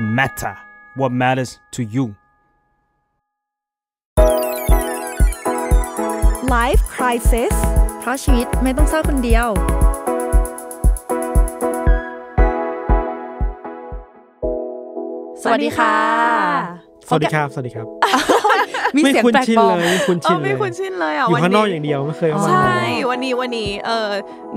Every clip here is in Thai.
the matter, what matters to you. Life Crisis เพราะชีวิตไม่ต้องเศร้าคนเดียว สวัสดีค่ะ สวัสดีครับสวัสดีครับมีเสียงแปลกปลอมไม่คุ้นชินเลยไม่คุ้นชินเลยอ่ะอยู่ข้างนอกอย่างเดียวไม่เคยมาใช่วันนี้วันนี้เออ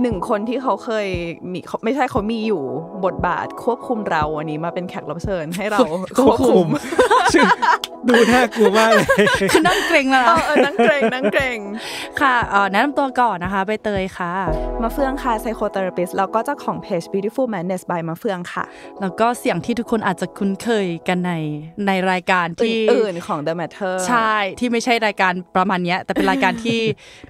หนึ่งคนที่เขาเคยมีไม่ใช่เขามีอยู่บทบาทควบคุมเราวันนี้มาเป็นแขกรับเชิญให้เราควบคุมดูท่ากลัวมากเลยคือนั่งเกรงแล้วเออนั่งเกรงนั่งเกรงค่ะเออแนะนำตัวก่อนนะคะใบเตยค่ะ มาเฟืองค่ะไซโคเทอราปิสแล้วก็เจ้าของเพจ Beautiful Madness by มาเฟืองค่ะแล้วก็เสียงที่ทุกคนอาจจะคุ้นเคยกันในในรายการที่อื่นของ The Matter ใช่ใช่ที่ไม่ใช่รายการประมาณนี้แต่เป็นรายการที่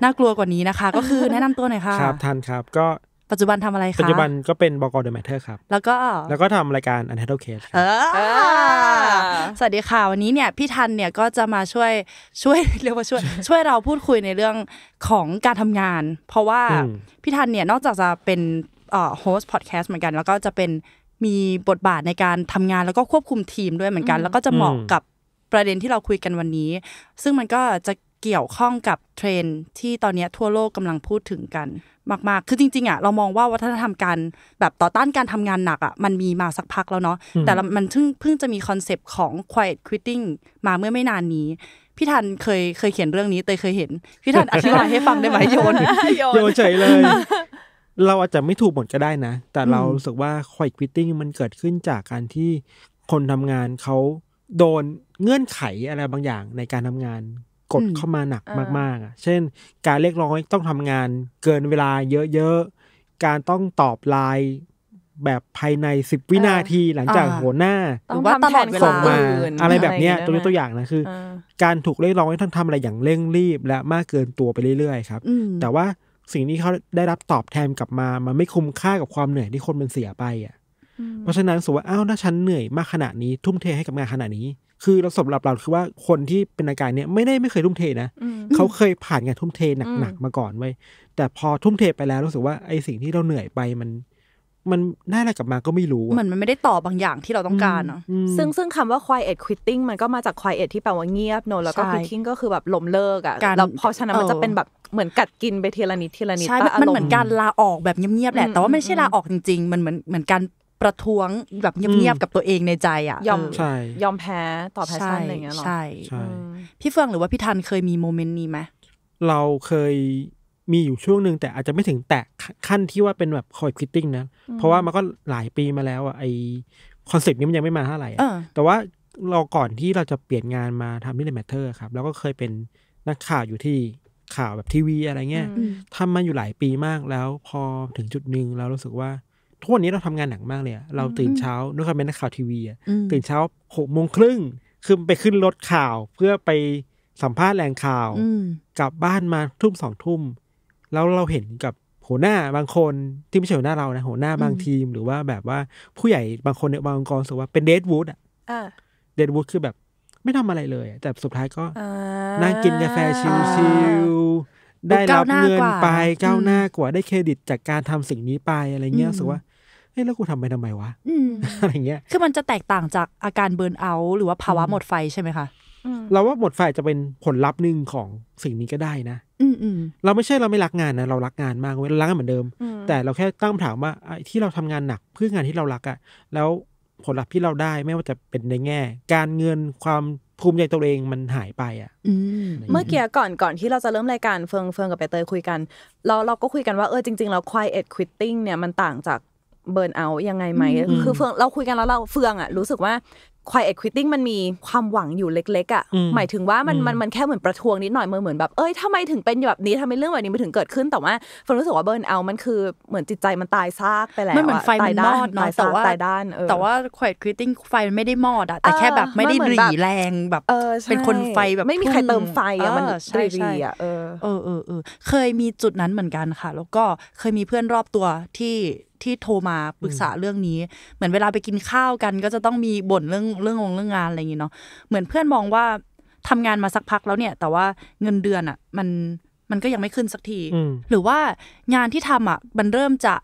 น่ากลัวกว่านี้นะคะก็คือแนะนำตัวหน่อยค่ะครับท่านครับก็ปัจจุบันทำอะไรคะปัจจุบันก็เป็นบกเดอะแมทเทอร์ครับแล้วก็แล้วก็ทำรายการอันเท l e Case เคสสวัสดีค่ะวันนี้เนี่ยพี่ทันเนี่ยก็จะมาช่วยช่วยเรียกว่าช่วย ช่วยเราพูดคุยในเรื่องของการทำงานเพราะว่าพี่ทันเนี่ยนอกจากจะเป็นโฮสต์พอดแคสต์เหมือนกัน แล้วก็จะเป็นมีบทบาทในการทำงานแล้วก็ควบคุมทีมด้วยเหมือนกัน แล้วก็จะเหมาะกับประเด็นที่เราคุยกันวันนี้ ซึ่งมันก็จะเกี่ยวข้องกับ เทรนที่ตอนนี้ทั่วโลกกำลังพูดถึงกัน มากๆ คือจริงๆอ่ะเรามองว่าวัฒนธรรมการแบบต่อต้านการทำงานหนักอ่ะมันมีมาสักพักแล้วเนาะแต่มันเพิ่งเพิ่งจะมีคอนเซปต์ของ quiet quitting มาเมื่อไม่นานนี้ พี่ทันเคยเคยเขียนเรื่องนี้เตยเคยเห็น พี่ทันอธิบายให้ฟังได้ไหมโยนโยนเฉยเลยเราอาจจะไม่ถูกหมดก็ได้นะ แต่เราสึกว่าคอยควิตติ้งมันเกิดขึ้นจากการที่คนทำงานเขาโดนเงื่อนไขอะไรบางอย่างในการทำงานกดเข้ามาหนักมากๆอ่ะ เช่นการเรียกร้องต้องทำงานเกินเวลาเยอะๆ การต้องตอบไลน์แบบภายในสิบวินาทีหลังจากหัวหน้าหรือว่าตลอดเวลาอะไรแบบเนี้ยตัวตัวอย่างนะคือ การถูกเรียกร้องให้ท่านทำอะไรอย่างเร่งรีบและมากเกินตัวไปเรื่อยๆครับแต่ว่าสิ่งนี้เขาได้รับตอบแทนกลับมา มันไม่คุ้มค่ากับความเหนื่อยที่คนมันเสียไปอ่ะเพราะฉะนั้นสมว่าอ้าวถ้าฉันเหนื่อยมากขนาดนี้ทุ่มเทให้กับงานขนาดนี้ คือเราสำหรับเราคือว่าคนที่เป็นอาการเนี้ยไม่ได้ไม่เคยทุ่มเทนะ เขาเคยผ่านงานทุ่มเทหนักๆมาก่อนไว้ แต่พอทุ่มเทไปแล้วรู้สึกว่าไอ้สิ่งที่เราเหนื่อยไปมัน มันได้อะไรกลับมาก็ไม่รู้เหมือนมันไม่ได้ต่อบางอย่างที่เราต้องการเนาะซึ่งซึ่งคำว่า quiet quitting มันก็มาจาก quiet ที่แปลว่าเงียบโนอแล้วก็ quitting ก็คือแบบล้มเลิกอ่ะแล้วเพราะฉะนั้นมันจะเป็นแบบเหมือนกัดกินไปทีละนิดทีละนิดใช่มันเหมือนการลาออกแบบเงียบๆแหละแต่ว่าไม่ใช่ลาออกจริงๆมันเหมือนเหมือนการประท้วงแบบเงียบๆกับตัวเองในใจอ่ะยอมยอมแพ้ต่อแพชชั่นอะไรเงี้ยหรอใช่พี่เฟื่องหรือว่าพี่ทันเคยมีโมเมนต์นี้ไหมเราเคยมีอยู่ช่วงหนึ่งแต่อาจจะไม่ถึงแตะขั้นที่ว่าเป็นแบบคอยคิตติ้งนะเพราะว่ามันก็หลายปีมาแล้วอ่ะไอคอนเซปต์นี้มันยังไม่มาเท่าไหร่แต่ว่าเราก่อนที่เราจะเปลี่ยนงานมาทำนี่เลยแมทเทอร์ครับเราก็เคยเป็นนักข่าวอยู่ที่ข่าวแบบทีวี อะไรเงี้ยทำมาอยู่หลายปีมากแล้วพอถึงจุดหนึ่งเรารู้สึกว่าทุกวันนี้เราทำงานหนักมากเลย เราตื่นเช้าด้วยความเป็นนักข่าวทีวีตื่นเช้าหกโมงครึ่งคือไปขึ้นรถข่าวเพื่อไปสัมภาษณ์แหล่งข่าวกลับบ้านมาทุ่มสองทุ่ม แล้วเราเห็นกับ หัวหน้าบางคนที่ไม่ใช่หัวหน้าเรานะหัวหน้าบางทีมหรือว่าแบบว่า ผู้ใหญ่บางคนในบางองค์กรสุว่าเป็นเดดวูดอ่ะเดดวูดคือแบบไม่ทำอะไรเลยแต่สุดท้ายก็นั่งกินกาแฟชิลๆได้รับเงินไปก้าวหน้ากว่าได้เครดิตจากการทำสิ่งนี้ไปอะไรเงี้ยสุว่าเอ้แล้วกูทำไปทำไมวะอะไรเงี้ย คือมันจะแตกต่างจากอาการเบิร์นเอาหรือว่าภาวะหมดไฟใช่ไหมคะเราว่าหมดไฟจะเป็นผลลัพธ์หนึ่งของสิ่งนี้ก็ได้นะ อืเราไม่ใช่เราไม่รักงานนะเรารักงานมากเว้ยเรารักงานเหมือนเดิม แต่เราแค่ตั้งถามว่าที่เราทำงานหนักเพื่องานที่เรารักอะแล้วผลลัพธ์ที่เราได้ไม่ว่าจะเป็นในแง่ การเงินความภูมิใจตัวเองมันหายไปอ่ะเมื่อกี้ก่อนก่อนที่เราจะเริ่มรายการเฟิงเฟิงกับไปเตยคุยกัน เราเราก็คุยกันว่าเออจริงๆเรา quiet quitting เนี่ยมันต่างจากเบิร์นเอายังไงไหมคือเฟืองเราคุยกันแล้วเราเฟืองอ่ะรู้สึกว่าคยเอ็กควิตติ้งมันมีความหวังอยู่เล็ก ๆ อ่ะ หมายถึงว่ามันมันมันแค่เหมือนประท้วงนิดหน่อยมนเหมือนแบบ เอ้ยทำไมถึงเป็นแบบนี้ทำไมเรื่องแบบนี้มันถึงเกิดขึ้น แต่ว่าเฟืองรู้สึกว่าเบิร์นเอามันคือเหมือนจิตใจมันตายซากไปแล้วมันเหมือนไฟมันมอดเนาะแต่ว่าแต่ว่า quiet q u ิ t t ิ n g ไฟมันไม่ได้มอดอ่ะแต่แค่แบบไม่ได้รีแรงแบบเป็นคนไฟแบบไม่มีใครเติมไฟอ่ะมันรีรีอ่ะเออเออเออเคยมีจุดนั้นเหมือนกันค่ะ แล้วก็เคยมีเพื่อนรอบตัวที่ที่โทรมาปรึกษาเรื่องนี้เหมือนเวลาไปกินข้าวกัน ก็จะต้องมีบ่นเรื่องเรื่ององเรื่องงานอะไรอย่างงี้เนาะเหมือนเพื่อนมองว่าทำงานมาสักพักแล้วเนี่ย แต่ว่าเงินเดือนอ่ะมันมันก็ยังไม่ขึ้นสักที หรือว่างานที่ทำอ่ะมันเริ่มจะ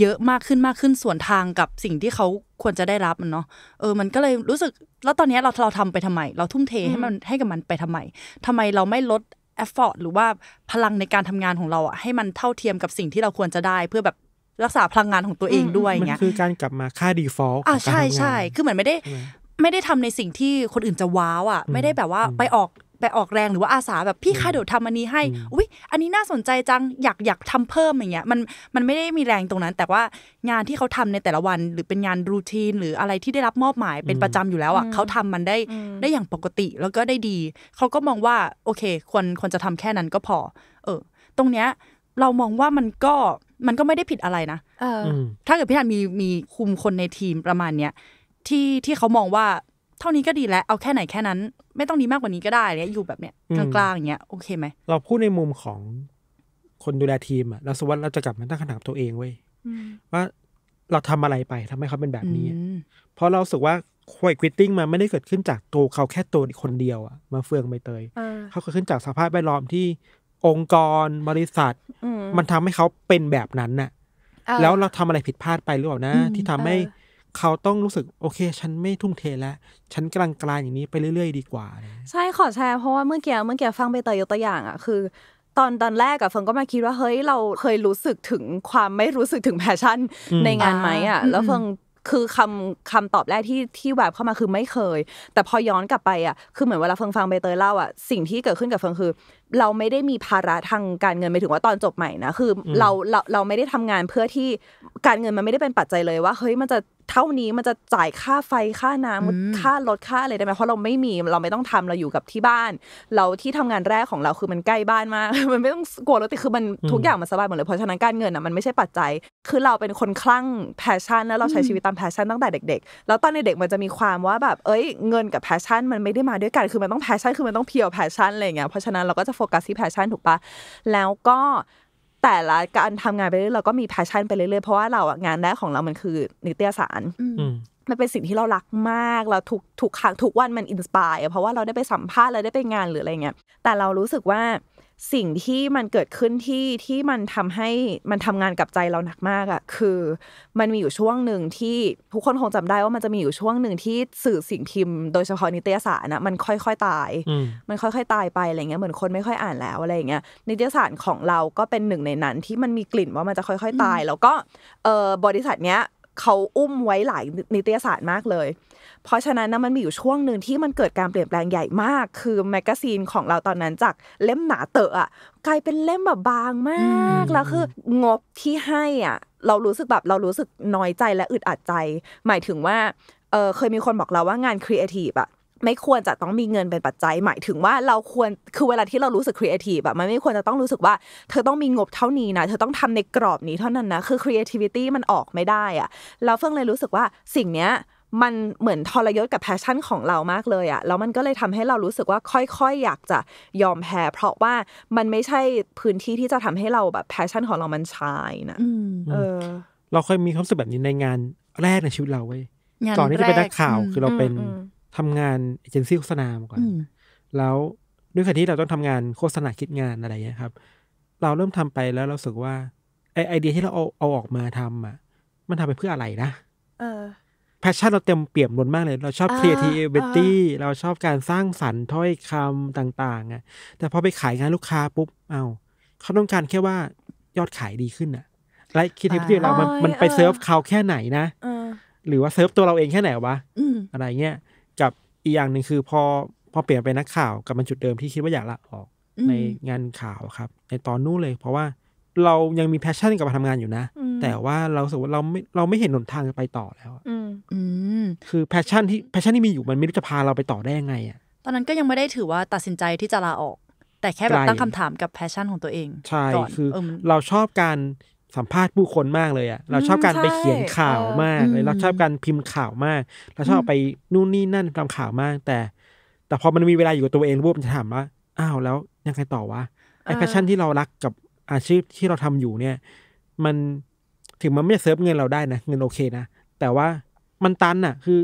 เยอะมากขึ้นมากขึ้นส่วนทางกับสิ่งที่เขาควรจะได้รับมันเนาะเออมันก็เลยรู้สึกแล้วตอนนี้เราเราทำไปทำไม เราทุ่มเทให้มันให้กับมันไปทำไมทำไมเราไม่ลดเอฟเฟอร์หรือว่าพลังในการทำงานของเราอ่ะให้มันเท่าเทียมกับสิ่งที่เราควรจะได้เพื่อแบบรักษาพลังงานของตัวเองด้วยเงี้ยมันคือการกลับมาค่าดีฟอลต์อ่าใช่ใช่คือเหมือนไม่ได้ ไม่ได้ทำในสิ่งที่คนอื่นจะว้าวอ่ะ ไม่ได้แบบว่าไปออก ไปออกแรงหรือว่าอาสาแบบพี่คะเดี๋ยวทำอันนี้ให้ อุ๊ย อันนี้น่าสนใจจัง อยาก อยากทำเพิ่มอย่างเงี้ย มันมันไม่ได้มีแรงตรงนั้น แต่ว่างานที่เขาทำในแต่ละวัน หรือเป็นงานรูทีนหรืออะไรที่ได้รับมอบหมายเป็นประจำอยู่แล้วอ่ะ เขาทำมันได้ได้อย่างปกติแล้วก็ได้ดี เขาก็มองว่าโอเคควรควรจะทำแค่นั้นก็พอ เออ ตรงเนี้ยเรามองว่ามันก็มันก็ไม่ได้ผิดอะไรนะ ถ้าเกิดพี่ธันมีมีคุมคนในทีมประมาณเนี้ยที่ที่เขามองว่าเท่านี้ก็ดีแล้วเอาแค่ไหนแค่นั้น ไม่ต้องดีมากกว่านี้ก็ได้เนียอยู่แบบเนี้ยกลางๆอย่างเงี้ยโอเคไหม เราพูดในมุมของคนดูแลทีมอะเราสวัสดเราจะกลับมาตั้งคำถามตัวเองเว้ยว่าเราทำอะไรไปทำให้เขาเป็นแบบนี้ เพราะเราสึกว่า ควยควิตติ้งมันไม่ได้เกิดขึ้นจากตัวเขาแค่ตัวคนเดียวอะมาเฟืองใบเตยเขาเกิดขึ้นจากสภาพแวดล้อมที่องค์กรบริษัท มันทำให้เขาเป็นแบบนั้นน่ะแล้วเราทำอะไรผิดพลาดไปหรือเปล่านะ ที่ทำให้เขาต้องรู้สึก โอเค ฉันไม่ทุ่มเทแล้ว ฉันกลางกลายอย่างนี้ ไปเรื่อยๆ ดีกว่า ใช่ ขอแชร์เพราะว่าเมื่อกี้เมื่อกี้ฟังไปเตยยกตัวอย่างอ่ะ คือ ตอนตอนแรกอะเฟิงก็มาคิดว่าเฮ้ย เราเคยรู้สึกถึงความไม่รู้สึกถึงแพชชั่นในงานไหมอะแล้วเฟิงคือคำคำตอบแรกที่ที่แวบเข้ามาคือไม่เคย แต่พอย้อนกลับไปอ่ะคือเหมือนเวลาเฟิงฟังใบเตยเล่าอ่ะสิ่งที่เกิดขึ้นกับเฟิงคือ เราไม่ได้มีภาระทางการเงินไปถึงว่าตอนจบใหม่นะคือเราเราเราไม่ได้ทำงานเพื่อที่การเงินมันไม่ได้เป็นปัจจัยเลยว่าเฮ้ยมันจะเท่านี้มันจะจ่ายค่าไฟค่าน้ำค่ารถค่าอะไรได้ไหมเพราะเราไม่มีเราไม่ต้องทำเราอยู่กับที่บ้าน เราที่ทำงานแรกของเราคือมันใกล้บ้านมากมันไม่ต้องกลัวรถติดคือมันทุกอย่างมันสบายหมดเลย เพราะฉะนั้นการเงินอ่ะมันไม่ใช่ปัจจัยคือเราเป็นคนคลั่งแพชชั่นแล้วเราใช้ชีวิตตามแพชชั่นตั้งแต่ เด็กๆแล้วตอนในเด็กมันจะมีความว่าแบบเอ้ยเงินกับแพชชั่นมันไม่ได้มาด้วยกันคือมันต้องแพชชั่นคือมันต้องเพียวแพชชั่นอะไรเงี้ยเพราะฉะนั้นเราก็จะโฟกัสที่แพชชั่นถูกปะแล้วก็แต่ละการทำงานไปเรื่อยเราก็มีแพชชั่นไปเรื่อยเพราะว่าเราอะงานแรกของเรา มันคือ นิตยสารมันเป็นสิ่งที่เรารักมากเราทุกทุกครั้งทุกวันมันอินสปายเพราะว่าเราได้ไปสัมภาษณ์เราได้ไปงานหรืออะไรเงี้ยแต่เรารู้สึกว่าสิ่งที่มันเกิดขึ้นที่ที่มันทำให้มันทำงานกับใจเราหนักมากอะคือ มันมีอยู่ช่วงหนึ่งที่ทุกคนคงจำได้ว่ามันจะมีอยู่ช่วงหนึ่งที่สื่อสิ่งพิมพ์โดยเฉพาะนิตยสารนะมันค่อย ๆ ตาย มันค่อย ๆ ตายไปอะไรเงี้ยเหมือนคนไม่ค่อยอ่านแล้วอะไรเงี้ยนิตยสารของเราก็เป็นหนึ่งในนั้น ที่มันมีกลิ่นว่ามันจะค่อยๆตาย แล้วก็เออบริษัทเนี้ยเขาอุ้มไว้หลายนิตยสารมากเลยเพราะฉะนั้นนะมันมีอยู่ช่วงหนึ่งที่มันเกิดการเปลี่ยนแปลงใหญ่มาก คือแมกกาซีนของเราตอนนั้นจากเล่มหนาเตอะอะกลายเป็นเล่มแบบบางมาก แล้วคืองบที่ให้อ่ะเรารู้สึกแบบเรารู้สึกน้อยใจและอึดอัดใจ หมายถึงว่าเออเคยมีคนบอกเราว่างานครีเอทีฟอะไม่ควรจะต้องมีเงินเป็นปัจจัย หมายถึงว่าเราควรคือเวลาที่เรารู้สึกครีเอทีฟแบบมันไม่ควรจะต้องรู้สึกว่า เธอต้องมีงบเท่านี้นะเธอต้องทำในกรอบนี้เท่านั้นนะคือครีเอทีฟิตี้มันออกไม่ได้อะเราเฟื่องเลยรู้สึกว่าสิ่งเนี้ยมันเหมือนทรยศกับแพชชั่นของเรามากเลยอะแล้วมันก็เลยทำให้เรารู้สึกว่าค่อยๆอยากจะยอมแพ้ เพราะว่ามันไม่ใช่พื้นที่ที่จะทำให้เราแบบแพชชั่นของเรามันชายนะเออ เราเคยมีความรู้สึกแบบนี้ในงานแรกในชีวิตเราเว้ยก่อนที่จะเป็นนักข่าวคือเราเป็นทำงานเอเจนซี่โฆษณามาก่อนแล้วด้วยการที่เราต้องทำงานโฆษณาคิดงานอะไรเงี้ยครับ เราเริ่มทำไปแล้วเราสึกว่าไอไอเดียที่เราเอาเอาออกมาทำอ่ะ มันทำไปเพื่ออะไรนะ เออแพชชั่นเราเต็มเปี่ยมล้นมากเลย เราชอบ creativity เราชอบการสร้างสรรค์ถ้อยคำต่าง ๆอ่ะแต่พอไปขายงานลูกค้าปุ๊บเอาเขาต้องการแค่ว่ายอดขายดีขึ้นอะไล์คิดที่เรามันมันไปเซิร์ฟเขาแค่ไหนนะหรือว่าเซิร์ฟตัวเราเองแค่ไหนวะอะไรเงี้ย กับอีกอย่างหนึ่งคือพอพอเปลี่ยนไปนักข่าวกับมันจุดเดิมที่คิดว่าอยากละออกในงานข่าวครับ ในตอนนู้นเลย เพราะว่าเรายังมีแพชชั่นกับการทำงานอยู่นะ แต่ว่าเราสึว่าเราไม่เราไม่เห็นหนทางจะไปต่อแล้วอะอืมคือแพชชั่นที่แพชชั่นที่ มีอยู่มันไม่รู้จะ พาเราไปต่อได้ยังไงอ่ะ ตอนนั้นก็ยังไม่ได้ถือว่าตัดสินใจที่จะลาออก แต่แค่ แบบ ตั้งคำถามกับแพชชั่นของตัวเอง ใช่ คือเออเราชอบการสัมภาษณ์ผู้คนมากเลยอะเราชอบการไปเขียนข่าวมากเลยเราชอบการพิมพ์ข่าวมาก เราชอบไปนู่นนี่นั่นทำข่าวมาก แต่ แต่พอมันมีเวลาอยู่กับตัวเองรูปบมันจะถามว่า อ้าวแล้วยังไงต่อวะ ไอแพชชั่นที่เรารักกับอาชีพที่เราทำอยู่เนี่ย มันถึงมันไม่เซิร์ฟเงินเราได้นะเงินโอเคนะแต่ว่ามันตันอะ่ะ คือ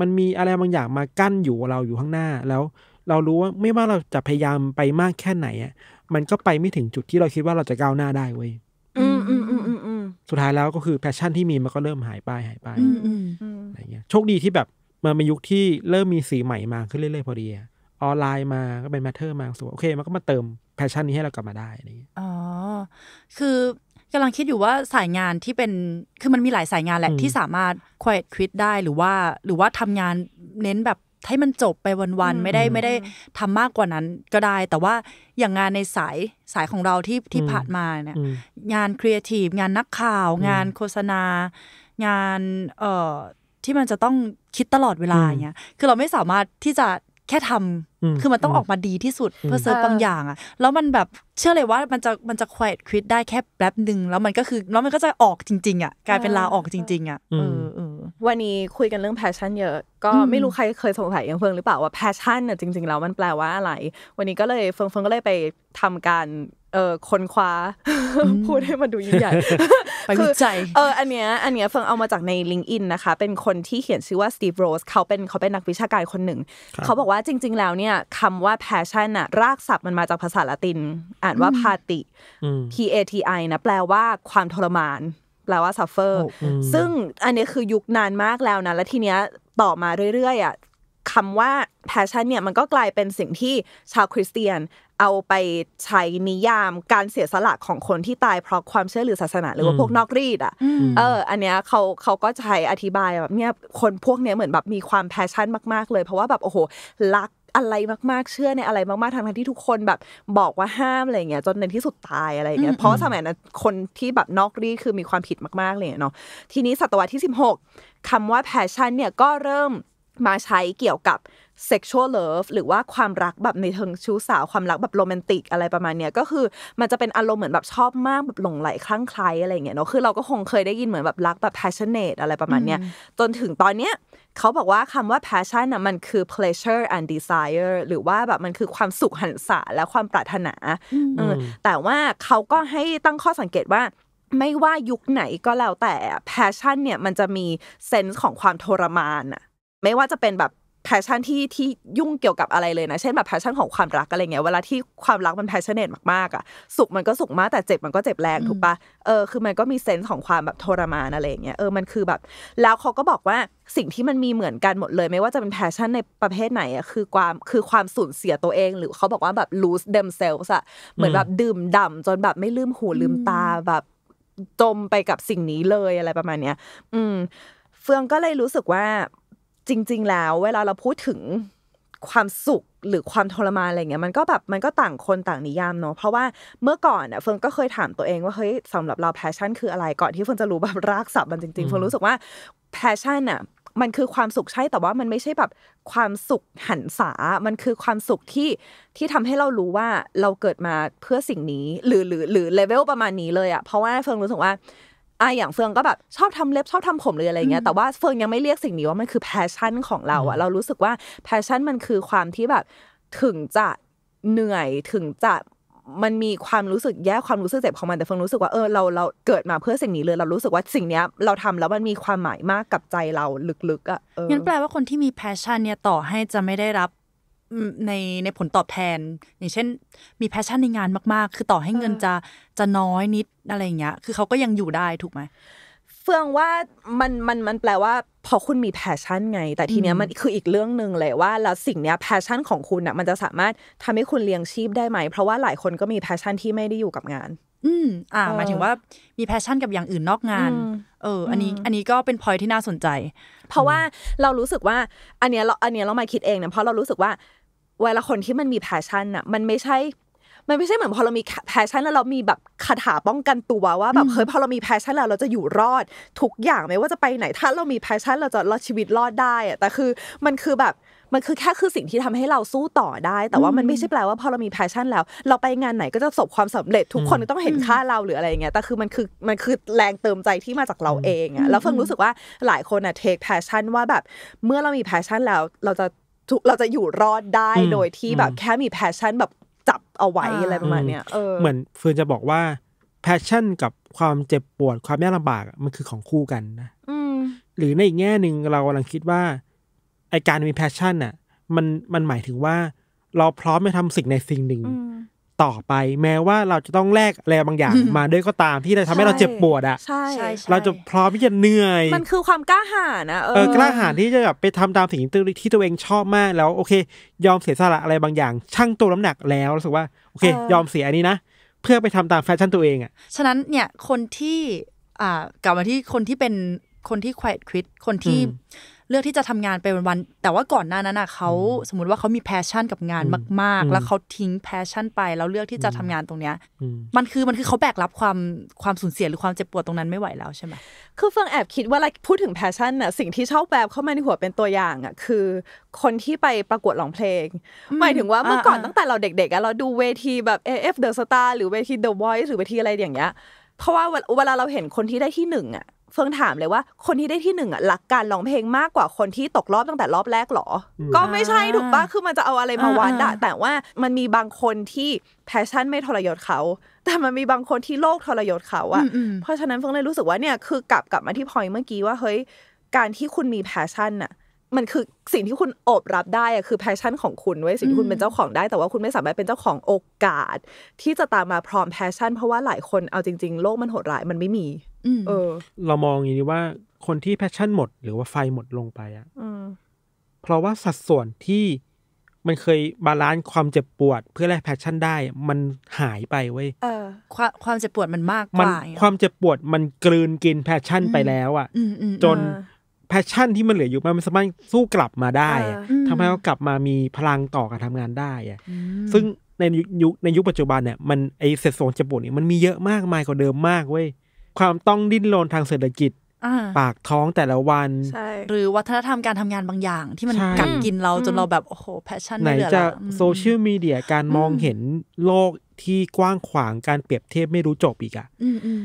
มันมีอะไรบางอย่างมากั้นอยู่เราอยู่ข้างหน้าแล้ว เรารู้ว่าไม่ว่าเราจะพยายามไปมากแค่ไหนอะ่ะมันก็ไปไม่ถึงจุดที่เราคิดว่าเราจะก้าวหน้าได้เว้ยอือือือือสุดท้ายแล้วก็คือแพชชั่นที่มีมันก็เริ่มหายไปหายไปอะไรเงี้ยโชคดีที่แบบมันเป็นยุคที่เริ่มมีสีใหม่มาขึ้นเรื่อยๆพอดีออนไลน์มาก็เป็นแมทเทอร์มาสยโอเคมันก็มาเติมพชชั่นนี้ให้เรากลับมาได้นี่อ๋อ คือกำลังคิดอยู่ว่าสายงานที่เป็น คือมันมีหลายสายงานแหละที่สามารถ quiet quit ได้หรือว่าหรือว่าทำงานเน้นแบบให้มันจบไปวันๆไม่ได้ไม่ได้ทำมากกว่านั้นก็ได้ แต่ว่าอย่างงานในสายสายของเราที่ที่ผ่านมาเนี่ย งานครีเอทีฟงานนักข่าว งานโฆษณา งานเอ่อที่มันจะต้องคิดตลอดเวลาเงี้ยคือเราไม่สามารถที่จะแค่ทำคือมันต้องออกมาดีที่สุดเพื่อเซิร์ฟบางอย่างอ่ะแล้วมันแบบเชื่อเลยว่ามันจะมันจะควายคิดได้แค่แป๊บหนึ่งแล้วมันก็คือแล้วมันก็จะออกจริง ๆ อ่ะ กลายเป็นลาออกจริง ๆ อ่ะเออวันนี้คุยกันเรื่องแพชชั่นเยอะ ก็ไม่รู้ใครเคยสงสัยยังเฟิงหรือเปล่าว่าแพชชั่นน่ะจริง ๆแล้วมันแปลว่าอะไรวันนี้ก็เลยเฟิงเฟิงก็เลยไปทำการเออคนคว้าพูดให้มันดูยิ่งใหญ่ไปวิจัยเอออันเนี้ยอันเนี้ยเฟิงเอามาจากใน l i n k ์อินนะคะ เป็นคนที่เขียนชื่อว่าสตีฟโรสเขาเป็นเขาเป็นนักวิชาการคนหนึ่ง เขาบอกว่าจริงๆแล้วเนี่ยคำว่าแพชชั่นอะรากศัพท์มันมาจากภาษาละติน อ่านว่าพาติ P A T I นะแปลว่าความทรมานแปลว่า suffer ซึ่งอันนี้คือยุคนานมากแล้วนะ แล้วทีเนี้ยต่อมาเรื่อย ๆอ่ะคำว่า passion เนี่ยมันก็กลายเป็นสิ่งที่ชาวคริสเตียนเอาไปใช้นิยามการเสียสละของคนที่ตายเพราะความเชื่อหรือศาสนาหรือว่าพวกนอกรีดอ่ะเออ อันเนี้ยเขาเขาก็ใช้อธิบายแบบเนี้ยคนพวกเนี้ยเหมือนแบบมีความแพชชั่นมากๆ เลยเพราะว่าแบบ โอ้โหรักอะไรมากๆ เชื่อในอะไรมากๆ ทางที่ทุกคนแบบบอกว่าห้ามอะไรเงี้ยจนในที่สุดตายอะไรเงี้ย เพราะสมัยนั้นคนที่แบบนอกรีคือมีความผิดมาก ๆเลยเนาะทีนี้ศตวรรษที่ 16 คำว่าแพชชั่นเนี่ยก็เริ่มมาใช้เกี่ยวกับเซ็กชวลเลิฟหรือว่าความรักแบบในเชิงชู้สาวความรักแบบโรแมนติก อะไรประมาณเนี้ยก็คือมันจะเป็นอารมณ์เหมือนแบบชอบมากแบบหลงไหลคลั่งไคล้อะไรเงี้ยเนาะคือเราก็คงเคยได้ยินเหมือนแบบรักแบบแพชช i o n อะไรประมาณเนี้ยจนถึงตอนเนี้ยเขาบอกว่าคำว่า passion นะมันคือ pleasure and desire หรือว่าแบบมันคือความสุขหันษาและความปรารถนาแต่ว่าเขาก็ให้ตั้งข้อสังเกตว่า ไม่ว่ายุคไหนก็แล้วแต่ passion เนี่ยมันจะมีเซนส์ของความทรมานอะไม่ว่าจะเป็นแบบแพชชั่นที่ที่ยุ่งเกี่ยวกับอะไรเลยนะเช่นแบบแพชชั่นของความรักอะไรเงี้ยเวลาที่ความรักมันแพชชั่นเนตมากๆอ่ะ สุขมันก็สุขมากแต่เจ็บมันก็เจ็บแรงถูกปะเออคือมันก็มีเซนส์ของความแบบทรมานอะไรเงี้ยเออมันคือแบบ แล้วเขาก็บอกว่าสิ่งที่มันมีเหมือนกันหมดเลย ไม่ว่าจะเป็นแพชชั่นในประเภทไหนอ่ะคือความคือความสูญเสียตัวเอง หรือเขาบอกว่าแบบ lose themselves อ่ะเหมือนแบบดื่มด่ำจนแบบไม่ลืมหูลืมตาแบบ จมไปกับสิ่งนี้เลยอะไรประมาณเนี้ยอืมเฟืองก็เลยรู้สึกว่าจริง ๆ แล้วเวลาเราพูดถึงความสุขหรือความทรมานอะไรเงี้ยมันก็แบบมันก็ต่างคนต่างนิยามเนาะเพราะว่าเมื่อก่อนอ่ะเฟิงก็เคยถามตัวเองว่าเฮ้ยสำหรับเราแพชชั่นคืออะไรก่อนที่เฟิงจะรู้แบบรากศัพท์มันจริงๆเฟิงรู้สึกว่าแพชชั่นอ่ะมันคือความสุขใช่แต่ว่ามันไม่ใช่แบบความสุขหันษา มันคือความสุขที่ที่ทำให้เรารู้ว่าเราเกิดมาเพื่อสิ่งนี้หรือหรือหรือเลเวลประมาณนี้เลยอ่ะเพราะว่าเฟิงรู้สึกว่าอ่ะอย่างเฟืองก็แบบชอบทำเล็บชอบทำผมเลยอะไรเงี้ยแต่ว่าเฟืองยังไม่เรียกสิ่งนี้ว่า มันคือแพชชั่นของเราอะเรารู้สึกว่าแพชชั่นมันคือความที่แบบถึงจะเหนื่อยถึงจะมันมีความรู้สึกแย่ความรู้สึกเจ็บของมันแต่เฟิงรู้สึกว่าเออเราเราเกิดมาเพื่อสิ่งนี้เลย เรารู้สึกว่าสิ่งนี้เราทำแล้วมันมีความหมายมากกับใจเราลึกๆอ่ะงั้นแปลว่าคนที่มีแพชชั่นเนี่ยต่อให้จะไม่ได้รับในในผลตอบแทน อย่างเช่น มีแพชชั่นในงานมาก ๆ คือต่อให้เงินจะจะน้อยนิดอะไรอย่างเงี้ย คือเขาก็ยังอยู่ได้ ถูกไหม เฟืองว่ามันมันมันแปลว่าพอคุณมีแพชชั่นไง แต่ทีเนี้ยมันคืออีกเรื่องหนึ่งเลยว่าแล้วสิ่งเนี้ยแพชชั่นของคุณอ่ะมันจะสามารถทำให้คุณเลี้ยงชีพได้ไหม เพราะว่าหลายคนก็มีแพชชั่นที่ไม่ได้อยู่กับงาน อืมอ่าหมายถึงว่ามีแพชชั่นกับอย่างอื่นนอกงานเออ อันนี้อันนี้ก็เป็นพอยที่น่าสนใจ เพราะว่าเรารู้สึกว่า อันเนี้ยเรา อันเนี้ยเรามาคิดเองเนะเพราะเรารู้สึกว่าเวลาคนที่มันมีแพชชั่นอะมันไม่ใช่ มันไม่ใช่เหมือนพอเรามีแพชชั่น แล้วเรามีแบบคาถาป้องกันตัวว่าแบบเฮ้ยพอเรามีแพชชั่นแล้วเราจะอยู่รอดทุกอย่างไม่ว่าจะไปไหน ถ้าเรามีแพชชั่นเราจะรอดชีวิตรอดได้อะแต่คือมันคือแบบมันคือแค่คือสิ่งที่ทำให้เราสู้ต่อได้ แต่ว่ามันไม่ใช่แปลว่าพอเรามีแพชชั่น แล้ว เราไปงานไหนก็จะสบความสำเร็จทุกคนต้องเห็นค่าเราหรืออะไรเงี้ยแต่คือมันคือมันคือแรงเติมใจที่มาจากเราเองอะแล้วเฟิงรู้สึกว่าหลายคนอะเทคแพชชั่นว่าแบบเมื่อเรามีแพชชั่นแล้วเราจะเราจะอยู่รอดได้โดยที่แบบแค่มีแพชชั่นแบบจับเอาไว้อะไรประมาณเนี้ยเหมือนเฟือนจะบอกว่าแพชชั่นกับความเจ็บปวด ความยากลำบากมันคือของคู่กันนะหรือในอีกแง่หนึ่งเรากำลังคิดว่าไอการมีแพชชั่นอ่ะ มันมันหมายถึงว่าเราพร้อมไปทำสิ่งในสิ่งหนึ่งต่อไปแม้ว่าเราจะต้องแลกอะไรบางอย่าง มาด้วยก็ตามที่จะทำให้เราเจ็บปวดอ่ะใช่เราจะพร้อมที่จะเหนื่อย มันคือความกล้าหาญนะเออกล้าหาญที่จะแบบไปทำตามสิ่งที่ตัวเองชอบมากแล้วโอเค ยอมเสียสละอะไรบางอย่างชั่งตัวน้ำหนักแล้วรู้สึกว่าโอเค ยอมเสียอันนี้นะเพื่อไปทำตามแฟชั่นตัวเองอ่ะฉะนั้นเนี่ยคนที่อ่ากลับมาที่คนที่เป็นคนที่ควายควิดคนที่เลือกที่จะทำงานไปวันๆแต่ว่าก่อนหน้านั้นอ่ะเขา สมมติว่าเขามีแพชชั่นกับงานมากๆ แล้วเขาทิ้งแพชชั่นไปแล้วเลือกที่จะทำงานตรงเนี้ย มันคือมันคือเขาแบกรับความความสูญเสียหรือความเจ็บปวดตรงนั้นไม่ไหวแล้วใช่ไหมคือเฟิงแอบคิดว่าพูดถึงแพชชั่นอ่ะสิ่งที่ชอบแบบเข้ามาในหัวเป็นตัวอย่างอ่ะคือคนที่ไปประกวดร้องเพลง หมายถึงว่าเมื่อก่อนตั้งแต่เราเด็กๆอะเราดูเวทีแบบ AF The Star หรือเวที The Voice หรือเวทีอะไรอย่างเงี้ย เพราะว่าเวลาเราเห็นคนที่ได้ที่หนึ่งอ่ะเฟิงถามเลยว่าคนที่ได้ที่หนึ่งอ่ะรักการร้องเพลงมากกว่าคนที่ตกรอบตั้งแต่รอบแรกหรอ ก็ไม่ใช่ถูกปะคือมันจะเอาอะไรมาวัดอะแต่ว่ามันมีบางคนที่แพชชั่นไม่ทรยศเขา แต่มันมีบางคนที่โลกทรยศเขาอะเพราะฉะนั้นเฟิงเลยรู้สึกว่าเนี่ยคือกลับกลับมาที่พอยเมื่อกี้ว่าเฮ้ยการที่คุณมีแพชชั่นอะมันคือสิ่งที่คุณอบรับได้อะคือแพชชั่นของคุณไว้สิ่งที่คุณเป็นเจ้าของได้ แต่ว่าคุณไม่สามารถเป็นเจ้าของโอกาส ที่จะตามมาพร้อมแพชชั่น เพราะว่าหลายคนเอาจริงๆโลกมันโหดร้ายมันไม่มีเออ เรามองอย่างนี้ว่าคนที่แพชชั่นหมด หรือว่าไฟหมดลงไปอะเพราะว่าสัดส่วนที่มันเคยบาลานซ์ความเจ็บปวดเพื่อแลกแพชชั่นได้ มันหายไปเว้ยออ ความความเจ็บปวดมันมากกว่าความเจ็บปวดมันกลืนกินแพชชั่นไปแล้วอ่ะจนพชชั่นที่มันเหลืออยู่มันสามารถสู้กลับมาได้ ทำให้เขากลับมามีพลังต่อการทำงานได้อะซึ่งในยุคในยุคปัจจุบันเนี่ยมันไอเศษโซนจะปวดเนี่ยมันมีเยอะมากมายกว่าเดิมมากเว้ย ความต้องดิ้นรนทางเศรษฐกิจปากท้องแต่ละวันหรือวัฒนธรรมการทำงานบางอย่าง ที่มันกัดกินเราจนเราแบบโอ้โหแพชชั่นไหนจะโซเชียลมีเดียการมองเห็นโลก ที่กว้างขวางการเปรียบเทียบไม่รู้จบอีกอะ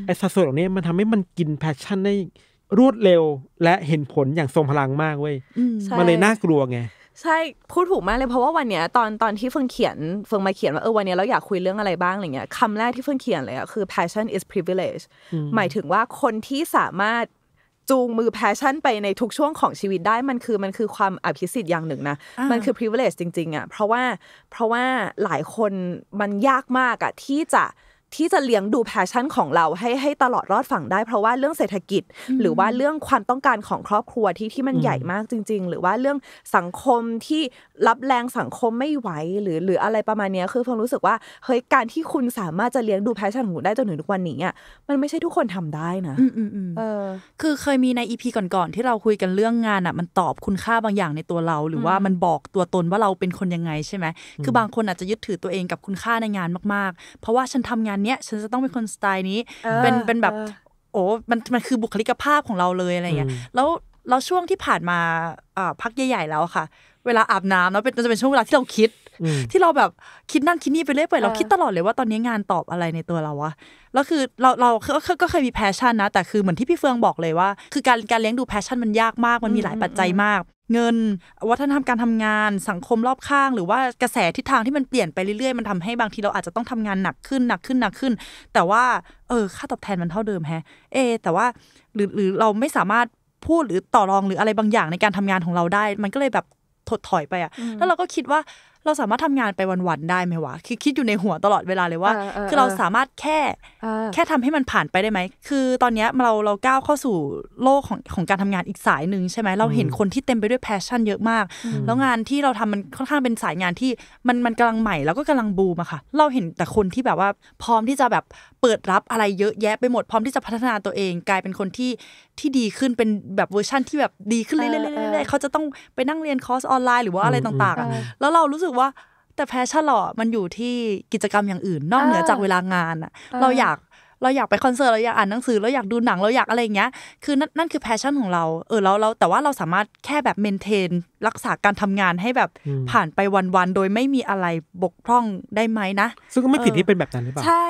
ไอสัดส่วนตรงนี้มันทำให้มันกินแพชชั่นได้รวดเร็วและเห็นผลอย่างทรงพลังมากเว้ยมันเลยน่ากลัวไง ใช่ พูดถูกมากเลยเพราะว่าวันเนี้ยตอนตอนที่เฟิงเขียนเฟิงมาเขียนว่าเออวันนี้เราอยากคุยเรื่องอะไรบ้างอะไรเงี้ยคำแรกที่เฟิงเขียนเลยอะคือ passion is privilege หมายถึงว่าคนที่สามารถจูงมือ passion ไปในทุกช่วงของชีวิตได้มันคือมันคือความอภิสิทธิ์อย่างหนึ่งนะมันคือ privilege จริงๆอะเพราะว่าเพราะว่าหลายคนมันยากมากอะที่จะที่จะเลี้ยงดูแพชชั่นของเรา ให้ให้ตลอดรอดฝั่งได้เพราะว่าเรื่องเศรษฐกิจหรือว่าเรื่องความต้องการของครอบครัวที่ที่มันใหญ่มากจริง ๆ หรือว่าเรื่องสังคมที่รับแรงสังคมไม่ไหวหรือหรืออะไรประมาณนี้คือเพิ่งรู้สึกว่าเฮ้ยการที่คุณสามารถจะเลี้ยงดูแพชชั่นของคุณได้จนถึงทุกวันนี้อ่ะมันไม่ใช่ทุกคนทำได้นะอเออคือเคยมีในอีพีก่อนๆที่เราคุยกันเรื่องงานอ่ะมันตอบคุณค่าบางอย่างในตัวเรา หรือว่ามันบอกตัวตนว่าเราเป็นคนยังไงใช่ไหมคือบางคนอาจจะยึดถือตัวเองกับคุณค่าในงานมาก ๆ เพราะว่าฉันทำงานานเนี้ยฉันจะต้องเป็นคนสไตล์นี้เป็นเป็นแบบโอ้มันมันคือบุคลิกภาพของเราเลยอะไรเงี้ยแล้วเราช่วงที่ผ่านมาพักใหญ่ๆแล้วค่ะ เวลาอาบน้ำเนาะเป็นจะเป็นช่วงเวลาที่เราคิด ที่เราแบบคิดนั่นคิดนี่ไปเรื่อยไปเราคิดตลอดเลยว่าตอนนี้งานตอบอะไรในตัวเราวะแล้วคือเราเราก็เคยมีแพชชั่นนะ แต่คือเหมือนที่พี่เฟืองบอกเลยว่า คือการการเลี้ยงดูแพชชั่นมันยากมาก มันมีหลายปัจจัยมากเงินวัฒนธรรมการทำงานสังคมรอบข้าง หรือว่ากระแสทิศทางที่มันเปลี่ยนไปเรื่อย ๆ มันทำให้บางทีเราอาจจะต้องทำงานหนักขึ้นหนักขึ้นหนักขึ้น แต่ว่าเออค่าตอบแทนมันเท่าเดิมแฮะเอแต่ว่าหรือหรือเราไม่สามารถพูดหรือต่อรองหรืออะไรบางอย่างในการทำงานของเราได้ มันก็เลยแบบถดถอยไปอะ่ะ แล้วเราก็คิดว่าเราสามารถทำงานไปวันๆได้ไหมวะคือคิดอยู่ในหัวตลอดเวลาเลยว่าคือเราสามารถแค่ แค่ทำให้มันผ่านไปได้ไหมคือตอนนี้เราเราก้าวเข้าสู่โลกของของการทำงานอีกสายหนึ่งใช่ไหมเราเห็นคนที่เต็มไปด้วยแพชชั่นเยอะมาก แล้วงานที่เราทำมันค่อนข้างเป็นสายงานที่มันมันกำลังใหม่แล้วก็กำลังบูมอะค่ะ เราเห็นแต่คนที่แบบว่าพร้อมที่จะแบบปิดรับอะไรเยอะแยะไปหมดพร้อมที่จะพัฒนาตัวเองกลายเป็นคนที่ที่ดีขึ้นเป็นแบบเวอร์ชั่นที่แบบดีขึ้นเรื่อยๆเขาจะต้องไปนั่งเรียนคอร์สออนไลน์หรือว่าอะไรต่างๆแล้วเรารู้สึกว่าแต่แพชชั่นเรอมันอยู่ที่กิจกรรมอย่างอื่น นอกเหนือจากเวลางานอ่ะเราอยากเราอยากไปคอนเสิร์ตเราอยากอ่านหนังสือเราอยากดูหนังเราอยากอะไรเงี้ย คือนั่นนั่นคือแพชชั่นของเรา เออแล้วเราแต่ว่าเราสามารถแค่แบบเมนเทน รักษาการทำงานให้แบบผ่านไปวันๆโดยไม่มีอะไรบกพร่องได้ไหมนะซึ่งก็ไม่ผิดที่เป็นแบบนั้นหรือเปล่าใช่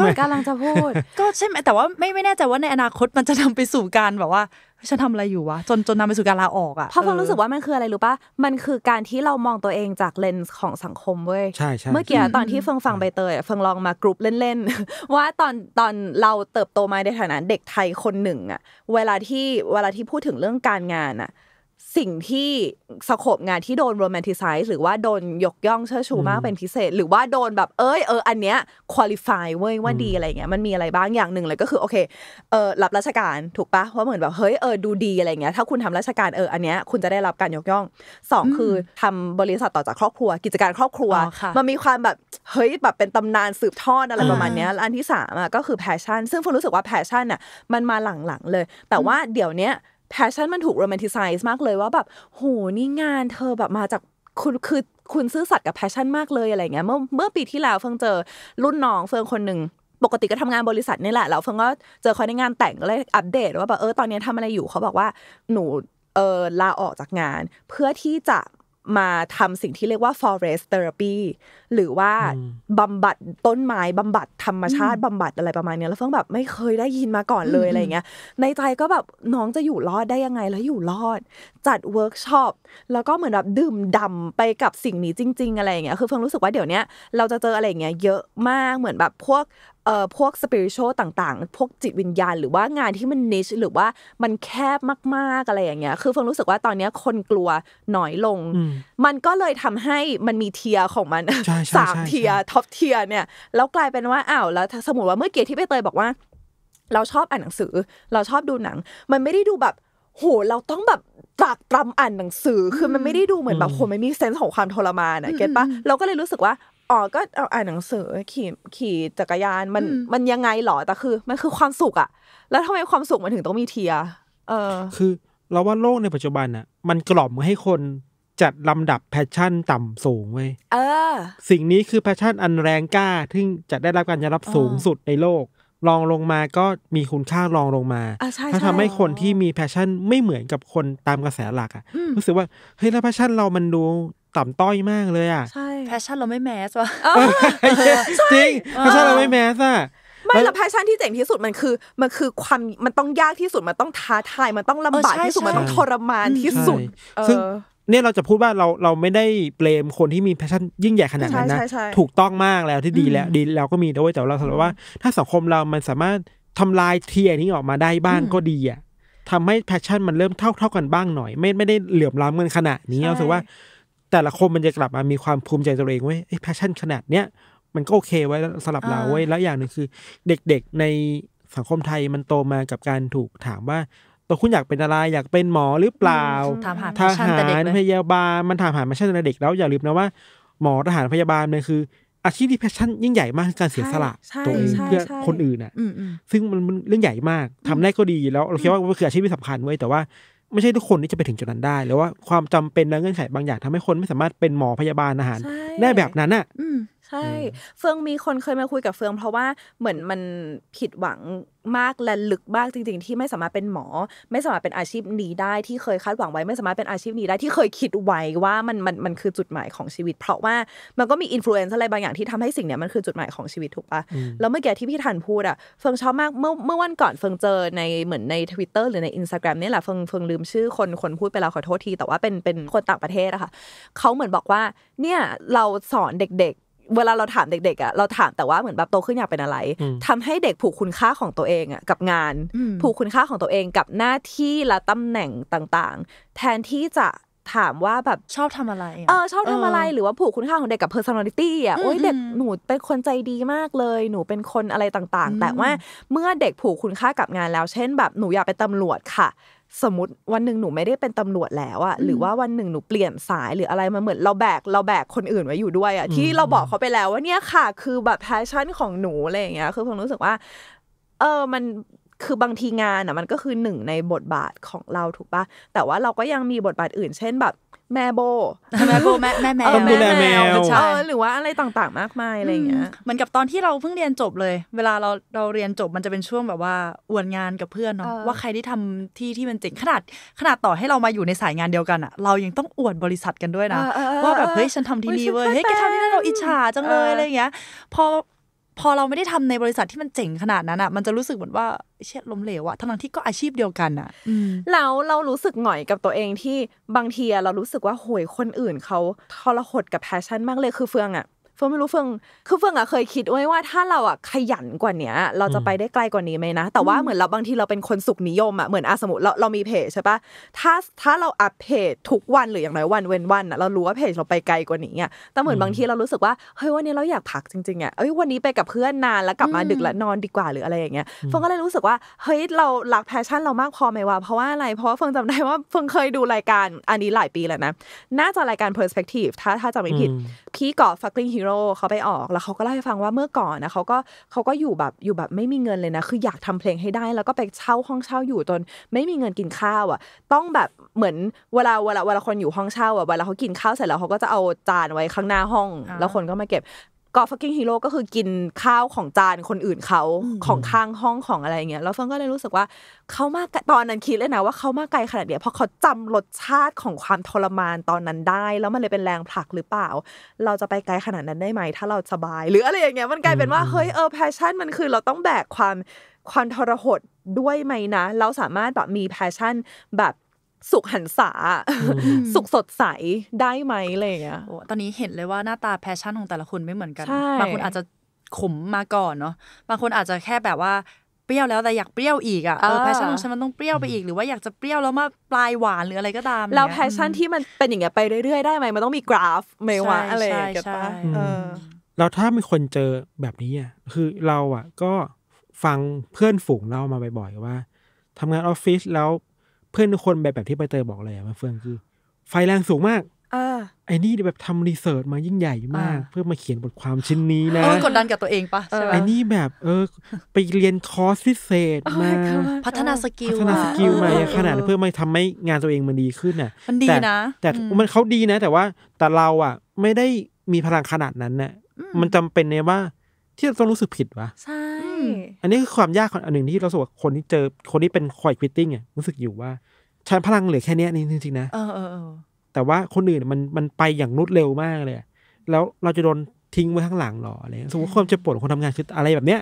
ก็กำลังจะพูดก็ใช่ไหมแต่ว่าไม่ไม่แน่ใจว่าในอนาคตมันจะนำไปสู่การแบบว่าฉันทำอะไรอยู่วะจนจนนำไปสู่การลาออกอะเพราะฟมงรู้สึกว่ามันคืออะไรรู้ปะมันคือการที่เรามองตัวเองจากเลนส์ของสังคมเว้ยใช่ใช่เมื่อกี้ตอนที่เฟิงฟังใบเตยเฟิงลองมากรุ๊ปเล่นๆว่าตอนตอนเราเติบโตมาในฐานะเด็กไทยคนหนึ่งอะเวลาที่เวลาที่พูดถึงเรื่องการงานอะสิ่งที่สโคบงานที่โดนโรแมนติไซส์หรือว่าโดนยกย่องเชิดชูมากเป็นพิเศษ หรือว่าโดนแบบเอ้ยเอออันเนี้ยคุณลิฟายเว้ยว่าดีอะไรเงี้ยมันมีอะไรบ้างอย่างหนึ่งเลยก็คือโอเคเออรับราชการถูกปะว่าเหมือนแบบเฮ้ยเออดูดีอะไรเงี้ยถ้าคุณทำราชการเอออันเนี้ยคุณจะได้รับการยกย่องสองคือทำบริษัทต่อจากครอบครัวกิจการครอบครัว มันมีความแบบเฮ้ยแบบเป็นตำนานสืบทอดอะไรประมาณเนี้ยอันที่สามอ่ะก็คือแพชชั่นซึ่งฟณรู้สึกว่าแพชชั่นอ่ะมันมาหลังๆเลย แต่ว่าเดี๋ยวเนี้ยแพชชั่นมันถูกโรแมนติไซส์มากเลยว่าแบบโหนี่งานเธอแบบมาจากคุณคือคุณซื่อสัตย์กับแพชชั่นมากเลยอะไรเงี้ยเมื่อเมื่อปีที่แล้วเฟิงเจอรุ่นน้องเฟิงคนหนึ่งปกติก็ทำงานบริษัทนี่แหละแล้วเฟิงก็เจอเขาในงานแต่งเลยอัปเดต ว่าแบบเออตอนนี้ทำอะไรอยู่เขาบอกว่า หนูเออลาออกจากงาน เพื่อที่จะมาทำสิ่งที่เรียกว่า forest therapy หรือว่า บำบัดต้นไม้ บำบัดธรรมชาติ บำบัดอะไรประมาณนี้แล้วเฟิงแบบไม่เคยได้ยินมาก่อนเลยอะไรเงี้ยในใจก็แบบ น้องจะอยู่รอดได้ยังไงแล้วอยู่รอด จัดเวิร์กช็อปแล้วก็เหมือนแบบ ดื่มดำไปกับสิ่งนี้จริงๆ อะไรเงี้ยคือเฟิงรู้สึกว่าเดี๋ยวนี้เราจะเจออะไรเงี้ยเยอะมากเหมือนแบบพวกเอ่อพวกสปิริตชัลต่างๆ พวกจิตวิญญาณหรือว่างานที่มันนิชหรือว่ามันแคบมากๆอะไรอย่างเงี้ยคือเฟิงรู้สึกว่าตอนเนี้ยคนกลัวน้อยลง มันก็เลยทำให้มันมีเทียของมันสามเทียท็อปเทียเนี่ยแล้วกลายเป็นว่าอ้าวแล้วสมมติว่าเมื่อกี้ที่ไปเตยบอกว่า เราชอบอ่านหนังสือเราชอบดูหนัง มันไม่ได้ดูแบบโหเราต้องแบบตรากตรำอ่านหนังสือคือมันไม่ได้ดูเหมือนแบบ คนไม่มีเซนส์ของความทรมานอ่ะเก็ตปะเราก็เลยรู้สึกว่าอ๋อก็เอาอ่านหนังสือขี่ขี่จักรยานมันมันยังไงหรอแต่คือ มันคือความสุขอะแล้วทำไมความสุขมันถึงต้องมีเทียเออคือ เราว่าโลกในปัจจุบันอะมันกล่อมให้คนจัดลำดับแพชชั่นต่ำสูงไว้ เออ สิ่งนี้คือแพชชั่นอันแรงกล้าที่จะได้รับการยอมรับสูงสุดในโลก รองลงมาก็มีคุณค่ารองลงมาถ้าทำให้คนที่มีแพชชั่นไม่เหมือนกับคนตามกระแสหลักอ่ะรู้สึกว่าเฮ้ยแล้วแพชชั่นเรามันดูต่ำต้อยมากเลยอ่ะใช่แพชชั่นเราไม่แมสวะจริงแพชชั่นเราไม่แมสอ่ะไม่แลวแพชชั่นที่เจ๋งที่สุดมันคือมันคือความมันต้องยากที่สุดมันต้องท้าทายมันต้องลำบากที่สุดมันต้องทรมานที่สุดซึ่งเนี่ยเราจะพูดว่าเราเราไม่ได้เปลมคนที่มีแพชชั่น ยิ่งใหญ่ขนาดนั้นนะ ถูกต้องมากแล้วที่ดีแล้วดีแล้วก็มีด้วยแต่เราสหรับว่า ถ้าสังคมเรา มันสามารถทำลายเทียนี้ออกมาได้บ้างก็ดีอ่ะทำให้แพชชั่นมันเริ่มเท่าเท่ากันบ้างหน่อย ไม่ไม่ได้เหลื่อมล้ำกันขนาดนี้เราสึกว่าแต่ละคนมันจะกลับมามีความภูมิใจตัวเองไว้ไอ้แพชชั่นขนาดเนี้ยมันก็โอเคไว้สำหรับเราไว้แล้วอย่างหนึ่งคือ เด็กๆในสังคมไทยมันโตมากับการถูกถามว่าตัวคุณอยากเป็นอะไรอยากเป็นหมอหรือเปล่าทหารพยาบาลมันถามหามาชั่นในเด็กแล้วอย่าลืมนะว่าหมอทหารพยาบาลเนี่ยคืออาชีพที่แพชชั่นยิ่งใหญ่มากการเสียสละตัวเองเพื่อคนอื่นอ่ะซึ่งมันเรื่องใหญ่มากทำได้ก็ดีแล้วเราคิดว่ามันคืออาชีพที่สำคัญไว้แต่ว่าไม่ใช่ทุกคนที่จะไปถึงจุดนั้นได้แล้วว่าความจำเป็นและเงื่อนไขบางอย่างทำให้คนไม่สามารถเป็นหมอพยาบาลอาหาร ได้แบบนั้นอ่ะช่เฟืองมีคนเคยมาคุยกับเฟืองเพราะว่าเหมือนมันผิดหวังมากและลึกมากจริงๆ ที่ไม่สามารถเป็นหมอ ไม่สามารถเป็นอาชีพนี้ได้ที่เคยคาดหวังไว้ไม่สามารถเป็นอาชีพนี้ได้ที่เคยคิดไว้ว่ามันมันมันคือจุดหมายของชีวิต เพราะว่ามันก็มีอิทธิพลอะไรบางอย่างที่ทำให้สิ่งเนี้ยมันคือจุดหมายของชีวิตถูกปะแล้วเมื่อกี้ที่พี่ทันพูดอ่ะเฟืองชอบมากเมื่อเมื่อวันก่อนเฟืองเจอในเหมือนในทวิตเตอร์หรือในอินสตาแกรเนี่ยแหละเฟืองเฟืองลืมชื่อ คนคนพูดไปแล้วขอโทษที แต่ว่าเป็นเป็นคนต่างประเทศอะค่ะเขาเหมือนบอกว่าเนี่ยเราสอนเด็กๆเวลาเราถามเด็กๆอ่ะเราถามแต่ว่าเหมือนแบบโตขึ้นอยากเป็นอะไร ทำให้เด็กผูกคุณค่าของตัวเองอ่ะกับงาน ผูกคุณค่าของตัวเองกับหน้าที่และตำแหน่งต่างๆ แทนที่จะถามว่าแบบชอบทำอะไรเออ ชอบทำอะไร หรือว่าผูกคุณค่าของเด็กกับ personality อ่ะโอ้ยเด็กหนูเป็นคนใจดีมากเลย หนูเป็นคนอะไรต่างๆ แต่ว่าเมื่อเด็กผูกคุณค่ากับงานแล้ว เช่น แบบหนูอยากเป็นตำรวจค่ะสมมติวันหนึ่งหนูไม่ได้เป็นตำรวจแล้วอะหรือว่าวันหนึ่งหนูเปลี่ยนสายหรืออะไรมาเหมือนเราแบกเราแบกคนอื่นไว้อยู่ด้วยอะที่เราบอกเขาไปแล้วว่าเนี่ยค่ะ คือแบบแพชชั่นของหนูอะไรอย่างเงี้ยคือผมรู้สึกว่า เออมันคือบางทีงานอะมันก็คือหนึ่งในบทบาทของเราถูกปะแต่ว่าเราก็ยังมีบทบาทอื่นเช่นแบบแม่โบแม่โบ แม่แม่แมวแม่แมวใช่หรือว่าอะไรต่างๆมากมายอะไรเงี้ยเหมือนกับตอนที่เราเพิ่งเรียนจบเลย เวลาเราเราเรียนจบมันจะเป็นช่วงแบบว่าอวนงานกับเพื่อนเนาะว่าใครที่ทำที่ที่มันเจ๋งขนาดขนาดต่อให้เรามาอยู่ในสายงานเดียวกันอะเรายังต้องอวดบริษัทกันด้วยนะ ว่าแบบเฮ้ยฉันทำที่นี่เว้ยเฮ้ยแกทำที่นั่นเราอิจฉาจังเลยอะไรเงี้ยพอพอเราไม่ได้ทำในบริษัทที่มันเจ๋งขนาดนั้นอะ่ะ มันจะรู้สึกเหมือนว่าเชี่ยล้มเหลวอะทั้งที่ก็อาชีพเดียวกันอะ่ะแล้วเรารู้สึกหน่อยกับตัวเองที่บางทีเรารู้สึกว่าโหยคนอื่นเขาทรหดกับแพชชั่นมากเลยคือเฟืองอะฟิงไม่รู้เฟิงคือเฟิงอะเคยคิด ไว้ว่าถ้าเราอะขยันกว่าเนี้ยเราจะไปได้ไกลกว่านี้ไหมนะ แต่ว่าเหมือนเราบางทีเราเป็นคนสุขนิยมอะเหมือนอาสมุเราเรามีเพจใช่ปะถ้าถ้าเราอัพเพจทุกวันหรืออย่างไรวันเว้นวันอะเรารู้ว่าเพจเราไปไกลกว่านี้อะแต่เหมือนบางทีเรารู้สึกว่าเฮ้ยวันนี้เราอยากพักจริงๆอะเอ้ยวันนี้ไปกับเพื่อนนานแล้วกลับมาดึกแล้วนอนดีกว่าหรืออะไรอย่างเงี้ยเฟิงก็เลยรู้สึกว่าเฮ้ยเราหลักแพชชั่นเรามากพอไหมวะ เพราะว่าอะไร เพราะว่าเฟิงจำได้ว่าเฟิงเคยดูรายการอันนี้หลายปีแล้วนะ น่าจะรายการ perspective ถ้าถ้าจำไม่ผิดพี่กอ fucking hero รเขาไปออกแล้วเขาก็เล่าให้ฟังว่าเมื่อก่อนนะเขาก็เขาก็อยู่แบบอยู่แบบไม่มีเงินเลยนะคืออยากทำเพลงให้ได้แล้วก็ไปเช่าห้องเช่าอยู่จนไม่มีเงินกินข้าวอ่ะ ต้องแบบเหมือนเวลาเวลาเวลาคนอยู่ห้องเช่าอ่ะเวลาเขากินข้าวเสร็จแล้วเขาก็จะเอาจานไว้ข้างหน้าห้อง แล้วคนก็มาเก็บกอฟักกิ้งฮีโร่ก็คือกินข้าวของจานคนอื่นเขาของข้างห้องของอะไรเงี้ยแล้วเฟิงก็เลยรู้สึกว่าเขามากตอนนั้นคิดเลยนะว่าเขามากไกลขนาดเนี้ยเพราะเขาจำรสชาติของความทรมานตอนนั้นได้ แล้วมันเลยเป็นแรงผลักหรือเปล่า เราจะไปไกลขนาดนั้นได้ไหมถ้าเราสบาย หรืออะไรอย่างเงี้ยมันกลายเป็นว่าเฮ้ยเออแพชชั่นมันคือ เราต้องแบกความความทรหดด้วยไหมนะ เราสามารถแบบมีแพชชั่นแบบสุขหันษา สุขสดใสได้ไหมอะไรเงี้ยตอนนี้เห็นเลยว่าหน้าตาแพชชั่นของแต่ละคนไม่เหมือนกันบางคนอาจจะขมมาก่อนเนาะบางคนอาจจะแค่แบบว่า เปรี้ยวแล้ว แต่อยากเปรี้ยวอีกอะแพชชั่นของฉันมันต้องเปรี้ยวไปอีกหรือว่าอยากจะเปรี้ยวแล้วมาปลายหวานหรืออะไรก็ตาม แล้วแพชชั่นที่มันเป็นอย่างเงี้ยไปเรื่อย ๆ ได้ไหมมันต้องมีกราฟไหมวะอะไรกย่เงี้ยป่ะแล้วถ้ามีคนเจอแบบนี้อ่ะคือเราอ่ะ ก็ฟังเพื่อนฝูงเรามาบ่อยๆว่า ทำงานออฟฟิศแล้วเพื่อนทุกคนแบบแบบที่ไปเตยบอกเลยมาเฟืองคือ ไฟแรงสูงมากอไอ้นี่แบบทำรีเสิร์ชมายิ่งใหญ่มาก เพื่อมาเขียนบทความชิ้นนี้นะกดดันกับตัวเองปะไอ้นี่แบบเออไปเรียนคอร์สพิเศษมาพัฒนาสกิลพัฒนาสกิลมาขนาดเพื่อมาทำให้งานตัวเองมันดีขึ้นน่ะมันดีนะแต่มันเขาดีนะ แต่ว่าแต่เราอ่ะไม่ได้มีพลังขนาดนั้นน่ะมันจำเป็นในว่าที่เราต้องรู้สึกผิดวะใช่ อันนี้คือความยากของอันหนึ่งที่เราสวกคนที่เจอคนที่เป็นคอยควิตติ้งอ่ะรู้สึกอยู่ว่าฉันพลังเหลือแค่นี้นี่จริงๆนะเออเออแต่ว่าคนอื่นมันมันไปอย่างรวดเร็วมากเลย แล้วเราจะโดนทิ้งไว้ข้างหลังหรออะไรสมมติความเจ็บปวดของคนทำงานคืออะไรแบบเนี้ย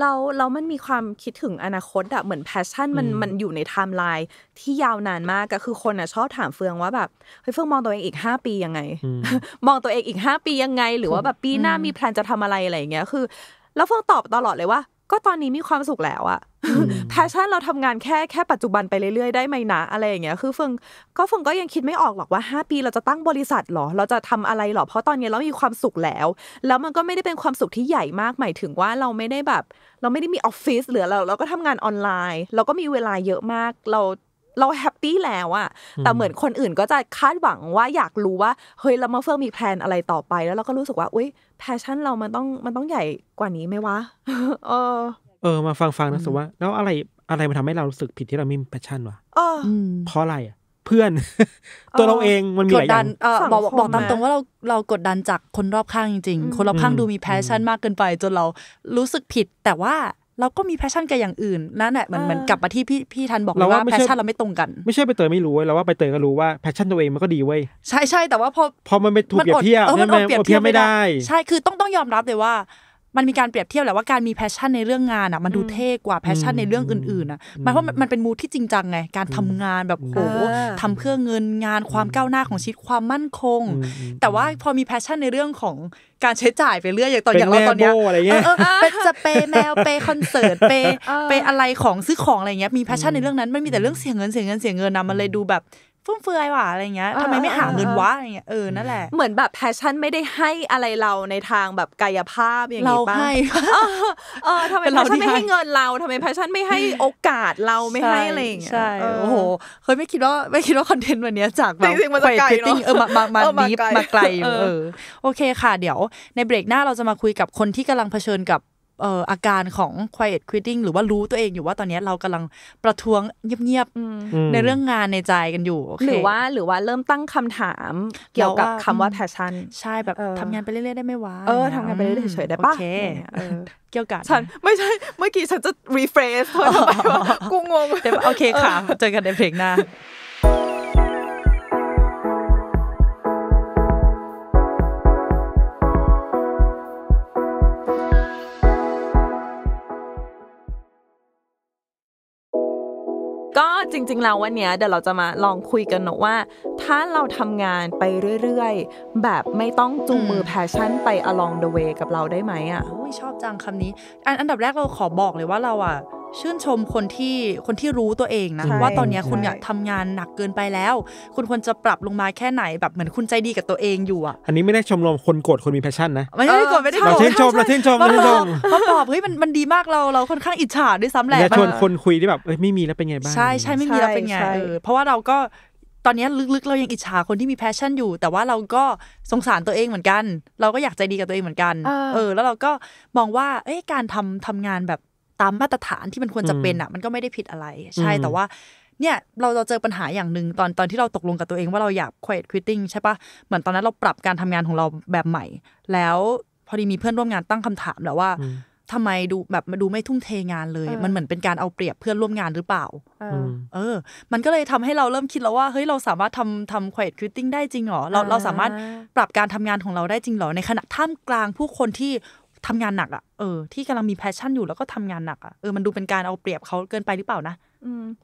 เรา เรามันมีความคิดถึงอนาคตอะเหมือนแพชชั่นมัน มันอยู่ในไทม์ไลน์ที่ยาวนานมากก็คือคนอะชอบถามเฟืองว่าแบบเฮ้ยเฟืองมองตัวเองอีก 5 ปียังไง มองตัวเองอีก 5 ปียังไง หรือว่าแบบปีหน้ามีแพลนจะทำอะไร อะไรอย่างเงี้ย คือ แล้วเฟืองตอบตลอดเลยว่า ก็ตอนนี้มีความสุขแล้วอะแพชชั่นเราทำงานแค่แค่ปัจจุบันไปเรื่อยๆได้ไหมนะอะไรอย่างเงี้ยคือเฟิงก็เฟิงก็ยังคิดไม่ออกหรอกว่า 5 ปี เราจะตั้งบริษัทหรอเราจะทำอะไรหรอ เพราะตอนนี้เรามีความสุขแล้ว แล้วมันก็ไม่ได้เป็นความสุขที่ใหญ่มากหมายถึงว่าเราไม่ได้แบบ เราไม่ได้มีออฟฟิศหรือเราเราก็ทำงานออนไลน์ เราก็มีเวลาเยอะมากเราเราแฮปปี้แล้วอะแต่เหมือนคนอื่นก็จะคาดหวังว่าอยากรู้ว่าเฮ้ยเรามาเฟืร์มมีแพลนอะไรต่อไป แล้วเราก็รู้สึกว่าอุ้ยแพชชั่นเรามันต้องมันต้องใหญ่กว่านี้ไหมวะเออเออมาฟังฟังนะสุว่าแล้วอะไรอะไรมันทาให้เรารู้สึกผิดที่เราไม่มีแพชชั่นวะเพราะอะไรอ่ะเพื่อน ตัวเราเองมันมีหลายอย่างบอกบอกตามตรงว่าเราเรากดดันจากคนรอบข้างจริง ๆ คนรอบข้างดูมีแพชชั่นมากเกินไป จนเรารู้สึกผิด แต่ว่าเราก็มีแพชชั่นกับอย่างอื่นนั่นแหละมันมันกลับมาที่พี่พี่ทันบอกว่าแพชชั่นเราไม่ตรงกันไม่ใช่ไปเตยไม่รู้เว้ยเราว่าไปเตยก็รู้ว่าแพชชั่นตัวเองมันก็ดีเว้ยใช่ใช่แต่ว่าพอพอมันไปถูกเปรียบเทียบมันอเปรียบเทียบไม่ได้ ใช่คือต้องต้องยอมรับเลยว่ามันมีการเปรียบเทียบแหละว่าการมีแพชชั่นในเรื่องงานอ่ะมันดูเท่กว่าแพชชั่นในเรื่องอื่นๆอ่ะมันเพราะมันเป็นมูที่จริงจังไงการทำงานแบบโหทำเพื่อเงินงานความก้าวหน้าของชีวิตความมั่นคง แต่ว่าพอมีแพชชั่นในเรื่องของการใช้จ่ายไปเรื่อยอย่างตอนอย่างเราตอนเนี้ยเป็นจะเปแมวเป์คอนเสิร์ตเปเปอะไรของซื้อของอะไรเงี้ยมีแพชชั่นในเรื่องนั้นไม่มีแต่เรื่องเสียเงินเสียเงินเสียเงินนะมันเลยดูแบบฟุ่มเฟือยว่ะอะไรเงี้ยทำไมไม่หาเงินวะอะไรเงี้ย เออ นั่นแหละ เหมือนแบบแพชชั่นไม่ได้ให้อะไรเราในทางแบบกายภาพอย่างนี้ป่ะเออทำไมแพชชั่นไม่ให้เงินเราทำไมแพชชั่นไม่ให้โอกาสเราไม่ให้อะไรเงี้ยใช่โอ้โหเคยไม่คิดว่า ไม่คิดว่าคอนเทนต์วันนี้จากแบบไปตกลงเออมามามาีมาไกลเออโอเคค่ะ เดี๋ยวในเบรกหน้าเราจะมาคุยกับคนที่กำลังเผชิญกับอาการของ quiet quitting หรือว่ารู้ตัวเองอยู่ว่าตอนนี้เรากำลังประท้วงเงียบๆในเรื่องงานในใจกันอยู่ หรือว่าหรือว่าเริ่มตั้งคำถาม เกี่ยวกับคำว่า passion ใช่แบบทำงานไปเรื่อยๆได้ไหมวะเออทำงานไปเรื่อยๆเฉยๆได้ปะเกี่ยวกับฉันไม่ใช่เมื่อกี้ฉันจะ rephrase เธอทำไมวะกูงงโอเคค่ะเจอกันในเพลงหน้าจริงๆ แล้ววันนี้เดี๋ยวเราจะมาลองคุยกันเนาะว่า ถ้าเราทำงานไปเรื่อยๆแบบไม่ต้องจูงมือแพชชั่นไป along the way กับเราได้ไหมอ่ะชอบจังคำนี้อันอันดับแรกเราขอบอกเลยว่าเราอ่ะชื่นชมคนที่คนที่รู้ตัวเองนะว่าตอนนี้คุณอยากทำงานหนักเกินไปแล้ว คุณควรจะปรับลงมาแค่ไหนแบบเหมือนคุณใจดีกับตัวเองอยู่อ่ะอันนี้ไม่ได้ชมรมคนโกรธคนมีแพชชั่นนะไม่ได้โกรธไม่ได้โกรธเราชื่นชมเราชื่นชมเราชื่นชมมาบอบเฮ้ยมันมันดีมากเราเราค่อนข้างอิจฉาด้วยซ้ำแหละอย่ชวนคนคุยที่แบบเอ้ยไม่มีแล้วเป็นไงบ้างใช่ใช่ไม่มีแล้วเป็นไงเออเพราะว่าเราก็ตอนนี้ลึกๆเรายังอิจฉาคนที่มีแพชชั่นอยู่ แต่ว่าเราก็สงสารตัวเองเหมือนกัน เราก็อยากใจดีกับตัวเองเหมือนกันเออแล้วเราก็มองว่าเอ้การทำทำงานแบบตามมาตรฐานที่มันควรจะเป็นอ่ะมันก็ไม่ได้ผิดอะไร ใช่แต่ว่า เนี่ยเราเราเจอปัญหาอย่างหนึ่งตอนตอนที่เราตกลงกับตัวเองว่าเราอยากเควตควิตติ้งใช่ปะเหมือนตอนนั้นเราปรับการทำงานของเราแบบใหม่ แล้ว พอดีมีเพื่อนร่วมงานตั้งคำถามแล้วว่า ทำไมดูแบบมาดูไม่ทุ่มเทงานเลย มันเหมือนเป็นการเอาเปรียบเพื่อนร่วมงานหรือเปล่าเออ มันก็เลยทำให้เราเริ่มคิดแล้วว่าเฮ้ยเราสามารถทำทำเควตควิตติ้งได้จริงหรอเราเราสามารถปรับการทำงานของเราได้จริงหรอในขณะท่ามกลางผู้คนที่ทำงานหนักอะเออ ที่กำลังมีแพชชั่นอยู่แล้วก็ทำงานหนักอะเออ มันดูเป็นการเอาเปรียบเขาเกินไปหรือเปล่านะ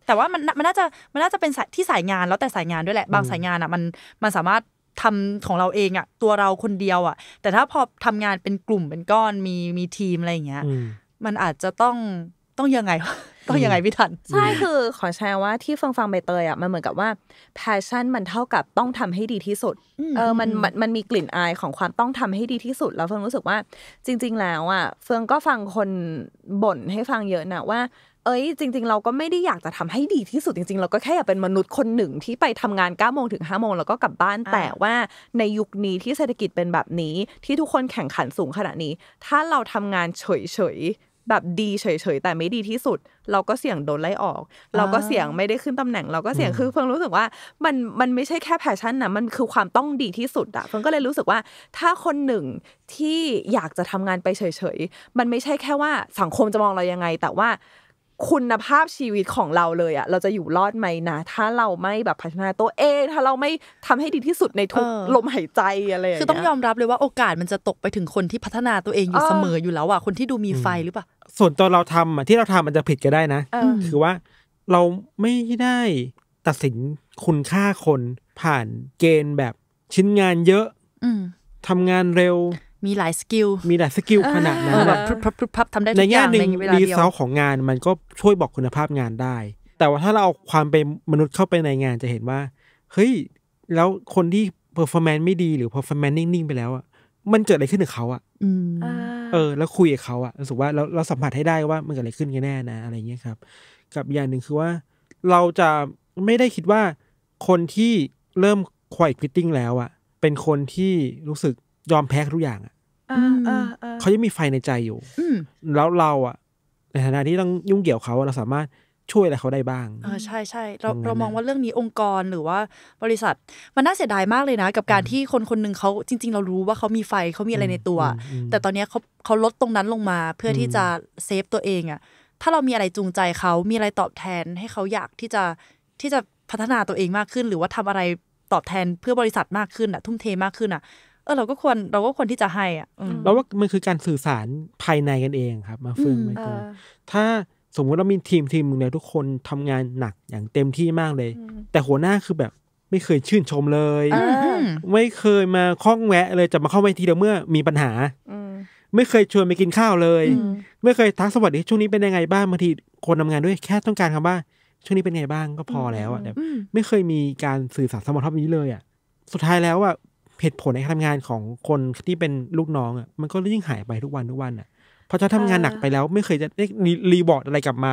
แต่ว่ามันมันน่าจะมันน่าจะเป็นสายที่สายงานแล้วแต่สายงานด้วยแหละบางสายงานอะมันมันสามารถทำของเราเองอะตัวเราคนเดียวอะแต่ถ้าพอทำงานเป็นกลุ่มเป็นก้อนมีมีทีมอะไรอย่างเงี้ยมันอาจจะต้องต้องยังไงต้องยังไงพี่ทันใช่คือขอแชร์ว่าที่ฟังฟังใบเตยอ่ะ มันเหมือนกับว่า passion มันเท่ากับต้องทำให้ดีที่สุดเออมันมันมันมีกลิ่นอายของความต้องทำให้ดีที่สุด แล้วเฟิงรู้สึกว่า จริง ๆ แล้วอ่ะ เฟิงก็ฟังคนบ่นให้ฟังเยอะนะว่า เอ้ย จริง ๆ เราก็ไม่ได้อยากจะทำให้ดีที่สุด จริงๆเราก็แค่อยากเป็นมนุษย์คนหนึ่งที่ไปทำงาน9ก้าโมงถึง5้าโมงแล้วก็กลับบ้านแต่ว่าในยุคนี้ที่เศรษฐกิจเป็นแบบนี้ ที่ทุกคนแข่งขันสูงขนาดนี้ ถ้าเราทำงานเฉยแบบดีเฉยๆแต่ไม่ดีที่สุด เราก็เสี่ยงโดนไล่ออก เราก็เสี่ยงไม่ได้ขึ้นตำแหน่ง เราก็เสี่ยงคือเพิ่งรู้สึกว่ามันมันไม่ใช่แค่แพชชั่นนะมันคือความต้องดีที่สุดอะเพิ่งก็เลยรู้สึกว่าถ้าคนหนึ่งที่อยากจะทำงานไปเฉยๆมันไม่ใช่แค่ว่าสังคมจะมองเรายังไง แต่ว่าคุณภาพชีวิตของเราเลยอะเราจะอยู่รอดไหมนะถ้าเราไม่แบบพัฒนาตัวเองถ้าเราไม่ทำให้ดีที่สุดในทุกลมหายใจอะไรคือต้องยอมรับเลยว่าโอกาสมันจะตกไปถึงคนที่พัฒนาตัวเองอยู่เสมออยู่แล้วอะคนที่ดูมีไฟหรือเปล่าส่วนตอนเราทำอ่ะที่เราทำมันจะผิดก็ได้นะคือว่าเราไม่ได้ตัดสินคุณค่าคนผ่านเกณฑ์แบบชิ้นงานเยอะ อืทำงานเร็ว มีหลายสกิลมีหลายสกิลขนาดนั้นแบบพรบพับๆทำได้ในแง่านหนึ่งวีเดีเซลของงานมันก็ช่วยบอกคุณภาพงานได้ แต่ว่าถ้าเราเอาความเป็นมนุษย์เข้าไปในงานจะเห็นว่าเฮ้ยแล้วคนที่เพอร์ฟอร์แมนซ์ไม่ดีหรือเพอร์ฟอร์แมนซ์นิ่ง ๆ ไปแล้วอ่ะมันเกิดอะไรขึ้นกับเขาอ่ะเออ แล้วคุยกับเขาอะรู้สึกว่าเราเราสัมผัสให้ได้ว่ามันเกิดอะไรขึ้นกันแน่นะ อะไรเงี้ยครับ กับอย่างหนึ่งคือว่า เราจะไม่ได้คิดว่า คนที่เริ่มควายพิตติ้งแล้วอะเป็นคนที่รู้สึก ยอมแพ้ทุกอย่างอะเขายังมีไฟในใจอยู่แล้วเราอะในฐานะที่ต้องยุ่งเกี่ยวเขาเราสามารถช่วยอะไรเขาได้บ้างเออใช่ใช่เราเรามองว่าเรื่องนี้ องค์กรหรือว่าบริษัทมันน่าเสียดายมากเลยนะ กับการที่คนคนหนึ่งเขาจริง ๆ เรารู้ว่าเขามีไฟเขามีอะไรในตัว แต่ตอนนี้เขาเขาลดตรงนั้นลงมา เพื่อที่จะเซฟตัวเองอะถ้าเรามีอะไรจูงใจเขามีอะไรตอบแทน ให้เขาอยากที่จะที่จะพัฒนาตัวเองมากขึ้น หรือว่าทำอะไรตอบแทนเพื่อบริษัทมากขึ้นอะทุ่มเทมากขึ้นอะเออเราก็ควรเราก็ควรที่จะให้อ่ะเราว่ามันคือการสื่อสารภายในกันเองครับ มาเฟื่องไม่ก็ถ้าสมมุติเรามีทีมทีมหนึ่งเนี่ยทุกคนทำงานหนักอย่างเต็มที่มากเลย แต่หัวหน้าคือแบบไม่เคยชื่นชมเลย ไม่เคยมาคล้องแวะเลยจะมาเข้าไปทีเดียวเมื่อมีปัญหาไม่เคยชวนไปกินข้าวเลย ไม่เคยทักสวัสดีช่วงนี้เป็นยังไงบ้างบางทีคนทำงานด้วยแค่ต้องการคำว่า ช่วงนี้เป็นไงบ้างก็พอแล้วอ่ะแบบไม่เคยมีการสื่อสารสมรรถนี้เลยอ่ะสุดท้ายแล้วอ่ะเหตุผลในการทำงานของคนที่เป็นลูกน้องอ่ะมันก็ยิ่งหายไปทุกวันทุกวันอ่ะพราะฉันทำงานหนักไปแล้วไม่เคยจะได้รีบอร์ดอะไรกลับมา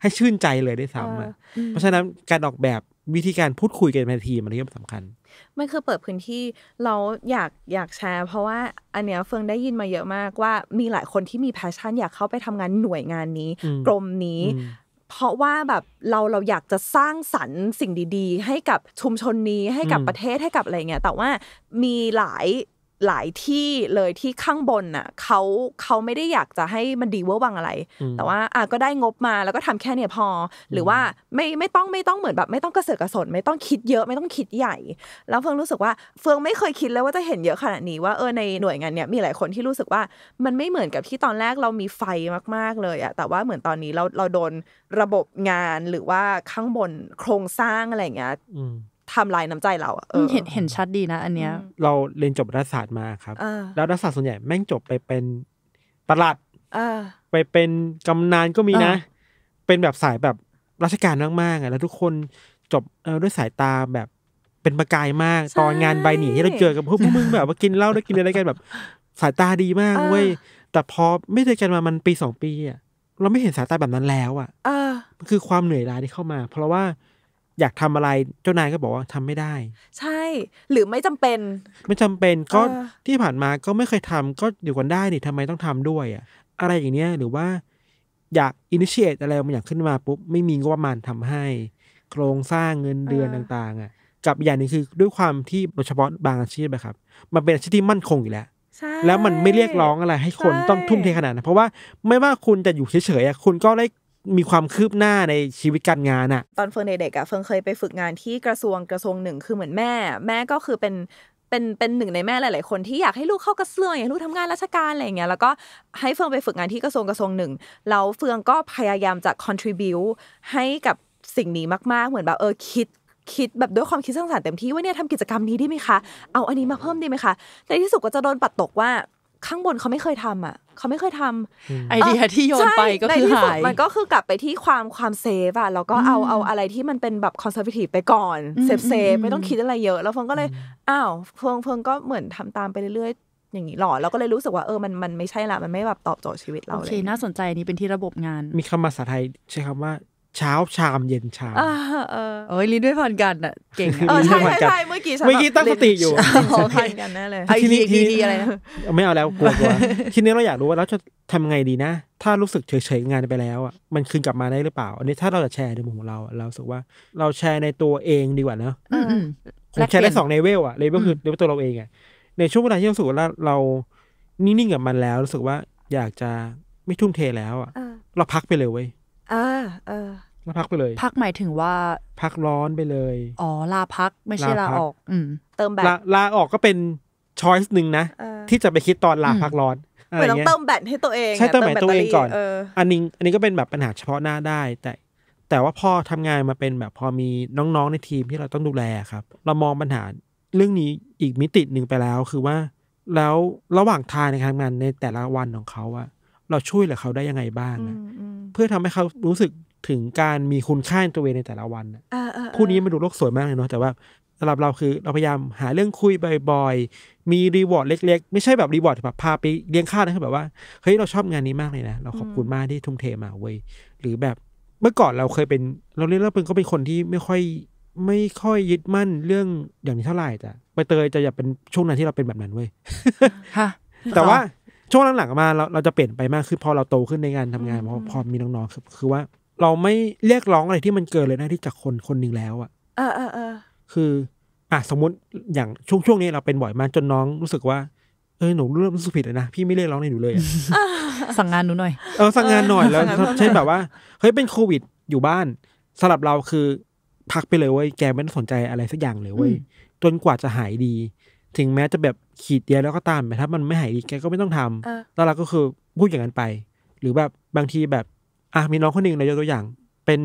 ให้ชื่นใจเลยได้ซ้ำอ่ะเพราะฉะนั้นการออกแบบวิธีการพูดคุยกันในทีมันเร่สำคัญมันคือเปิดพื้นที่เราอยากอยากแชร์เพราะว่าอันเนี้ยเฟิงได้ยินมาเยอะมากว่ามีหลายคนที่มีแพชชั่นอยากเข้าไปทำงานหน่วยงานนี้ กรมนี้ เพราะว่าแบบเราเราอยากจะสร้างสรรค์สิ่งดีๆ ให้กับชุมชนนี้ให้กับประเทศให้กับอะไรเงี้ยแต่ว่ามีหลายหลายที่เลยที่ข้างบนน่ะเขาเขาไม่ได้อยากจะให้มันดีเวอร์วังอะไร แต่ว่าอ่ะก็ได้งบมาแล้วก็ทำแค่เนี่ยพอหรือว่าไม่ไม่ต้องไม่ต้องเหมือนแบบ ไม่ต้องกระเสือกกระสน ไม่ต้องคิดเยอะไม่ต้องคิดใหญ่ แล้วเฟืองรู้สึกว่า เฟืองไม่เคยคิดเลยว่าจะเห็นเยอะขนาดนี้ว่าเออในหน่วยงานเนี้ยมีหลายคนที่รู้สึกว่า มันไม่เหมือนกับที่ตอนแรกเรามีไฟมากๆเลยอะแต่ว่าเหมือนตอนนี้เราเราโดนระบบงานหรือว่าข้างบนโครงสร้างอะไรเงี้ยทำลายน้ำใจเราอะเห็นเห็นชัดดีนะอันเนี้ย เราเรียนจบรัฐศาสตร์มาครับ แล้วรัฐศาสตร์ส่วนใหญ่แม่งจบไปเป็นประหลัด ไปเป็นกำนานก็มีนะ เป็นแบบสายแบบราชการมากๆอ่ะ แล้วทุกคนจบด้วยสายตาแบบ เป็นประกายมาก ตอนงานใบหนีที่เราเจอกับพวกมึงแบบว่ากินเหล้าแล้วกินอะไรกันแบบ สายตาดีมากเว้ย แต่พอไม่เจอกันมามันปีสองปีอ่ะ เราไม่เห็นสายตาแบบนั้นแล้วอ่ะคือความเหนื่อยล้าที่เข้ามา เพราะว่าอยากทำอะไรเจ้านายก็บอกว่าทำไม่ได้ ใช่หรือไม่จำเป็น ไม่จำเป็นก็ที่ผ่านมาก็ไม่เคยทำก็อยู่กันได้นี่ทำไมต้องทำด้วยอ่ะอะไรอย่างเนี้ยหรือว่าอยากอินิเชตอะไรบางอย่างขึ้นมาปุ๊บไม่มีงบประมาณทำให้ โครงสร้างเงินเดือนต่าง ๆอ่ะกับอย่างนึงคือด้วยความที่โดยเฉพาะบางอาชีพนะครับมันเป็นอาชีพที่มั่นคงอยู่แล้วแล้วมันไม่เรียกร้องอะไร ให้คนต้องทุ่มเทขนาดนั้นเพราะว่าไม่ว่าคุณจะอยู่เฉยๆคุณก็ได้มีความคืบหน้าในชีวิตการงานอะตอนเฟิร์นเด็กๆอะเฟิร์นเคยไปฝึกงานที่กระทรวงกระทรวงหนึ่งคือเหมือนแม่ แม่ก็คือเป็นเป็นเป็นหนึ่งในแม่หลาย ๆ คนที่อยากให้ลูกเข้ากระทรวงอยากลูกทำงานราชการอะไรอย่างเงี้ยแล้วก็ให้เฟืองไปฝึกงานที่กระทรวงกระทรวงหนึ่งแล้วเฟืองก็พยายามจะ c o n t r i b u e ให้กับสิ่งนี้มากๆเหมือนแบบเออ คิดคิดแบบด้วยความคิดสร้างสรรค์เต็มที่ว่าเนี่ยทำกิจกรรมนี้ได้ไหมคะเอาอันนี้มาเพิ่มได้ไหมคะแต่ที่สุดก็จะโดนปัดตกว่าข้างบนเขาไม่เคยทำอ่ะเขาไม่เคยทำไอเดียที่โยนไปก็คือหายมันก็คือกลับไปที่ความความเซฟอ่ะแล้วก็เอาเอาอะไรที่มันเป็นแบบคอนเซอร์วทีฟไปก่อนเซฟเซฟไม่ต้องคิดอะไรเยอะ แล้วเฟิงก็เลยอ้าวเฟิงเฟิงก็เหมือนทำตามไปเรื่อยๆ อย่างนี้หล่อแล้วก็เลยรู้สึกว่าเออมันมันไม่ใช่ละมันไม่แบบตอบโจทย์ชีวิตเราเลยโอเคน่าสนใจนี้เป็นที่ระบบงานมีคำภาษาไทยใช้คำว่าเช้าชามเย็นชามเอ้ยลิ้นด้วยพันกันอ่ะ เก่งเออใช่ใช่เมื่อกี้เมื่อกี้ตั้งสติอยู่พันกันแน่เลยทีนี้ทีีอะไรนะไม่เอาแล้วกลัวทีนี้เราอยากรู้ว่าแล้วจะทำไงดีนะ ถ้ารู้สึกเฉยๆงานไปแล้วอ่ะมันคืนกลับมาได้หรือเปล่าอันนี้ถ้าเราจะแชร์ในมุมของเรา เราสึกว่าเราแชร์ในตัวเองดีกว่าเนอะผมแชร์ได้สองเลเวลอ่ะเลเวลคือเลเวลตัวเราเองอ่ะในช่วงเวลาที่เราสึกว่าเรานิ่งๆกับมันแล้วรู้สึกว่าอยากจะไม่ทุ่มเทแล้ว อ่ะ เราพักไปเลยเว้ยเออเออลาพักไปเลย พักหมายถึงว่าพักร้อนไปเลยอ๋อลาพักไม่ใช่ลาลาออก อืม เติมแบตลาลาออกก็เป็นช้อยส์หนึ่งนะออที่จะไปคิดตอนลาพักร้อนอะเหไรมือนต้องเงี้ยเติมแบตให้ตัวเองใช่เติมแบตตัวเองก่อนออันนี้อันนี้ก็เป็นแบบปัญหาเฉพาะหน้าได้ แต่แต่ว่าพ่อทำงานมาเป็นแบบพอมีน้องๆ ในทีมที่เราต้องดูแลครับ เรามองปัญหา เรื่องนี้อีกมิติหนึ่งไปแล้วคือว่าแล้วระหว่างทางในการทำงานในแต่ละวันของเขาอะเราช่วยเหลือเขาได้ยังไงบ้างเพื่อทำให้เขารู้สึกถึงการมีคุณค่าในตัวเองในแต่ละวันคู่นี้มันดูโลกสวยมากเลยเนาะแต่ว่าสำหรับเราคือเราพยายามหาเรื่องคุยบ่อย ๆ มีรีวอร์ดเล็กๆ ไม่ใช่แบบรีวอร์ดแบบพาไปเลี้ยงข้าวนะคือแบบว่าเฮ้ย เราชอบงานนี้มากเลยนะ เราขอบคุณมากที่ทุ่มเทมาเว้ยหรือแบบเมื่อก่อนเราเคยเป็นเราเรียกเราเป็นก็เป็นคนที่ไม่ค่อยไม่ค่อยยึดมั่นเรื่องอย่างนี้เท่าไหร่แต่ไปเตยจะอย่าเป็นช่วงนั้นที่เราเป็นแบบนั้นเว้ยแต่ว่าช่วงหลังๆมาเราเราจะเปลี่ยนไปมากคือพอเราโตขึ้นในงานทำงานพอพอมีน้องๆคือคือว่า เราไม่เรียกร้องอะไรที่มันเกินเลยนะที่จากคนคนหนึ่งแล้วอ่ะเออเออเออคืออ่ะสมมติอย่างช่วงช่วงนี้เราเป็นบ่อยมากจนน้องรู้สึกว่าเออหนูเริ่มรู้สึกผิดนะพี่ไม่เรียกร้องในหนูเลยสั่งงานหนูหน่อย เออสั่งงานหน่อยแล้วเช่นแบบว่าเฮ้ยเป็นโควิดอยู่บ้านสลับเราคือพักไปเลยเว้ยแกไม่ต้องสนใจอะไรสักอย่างเลยเว้ยจนกว่าจะหายดีถึงแม้จะแบบขีดเดียวแล้วก็ตามแต่ถ้ามันไม่หายดีแกก็ไม่ต้องทำแล้วเราก็คือพูดอย่างนั้นไป หรือแบบบางทีแบบอ่ะมีน้องคนหนึ่งเรายกตัวอย่าง เป็น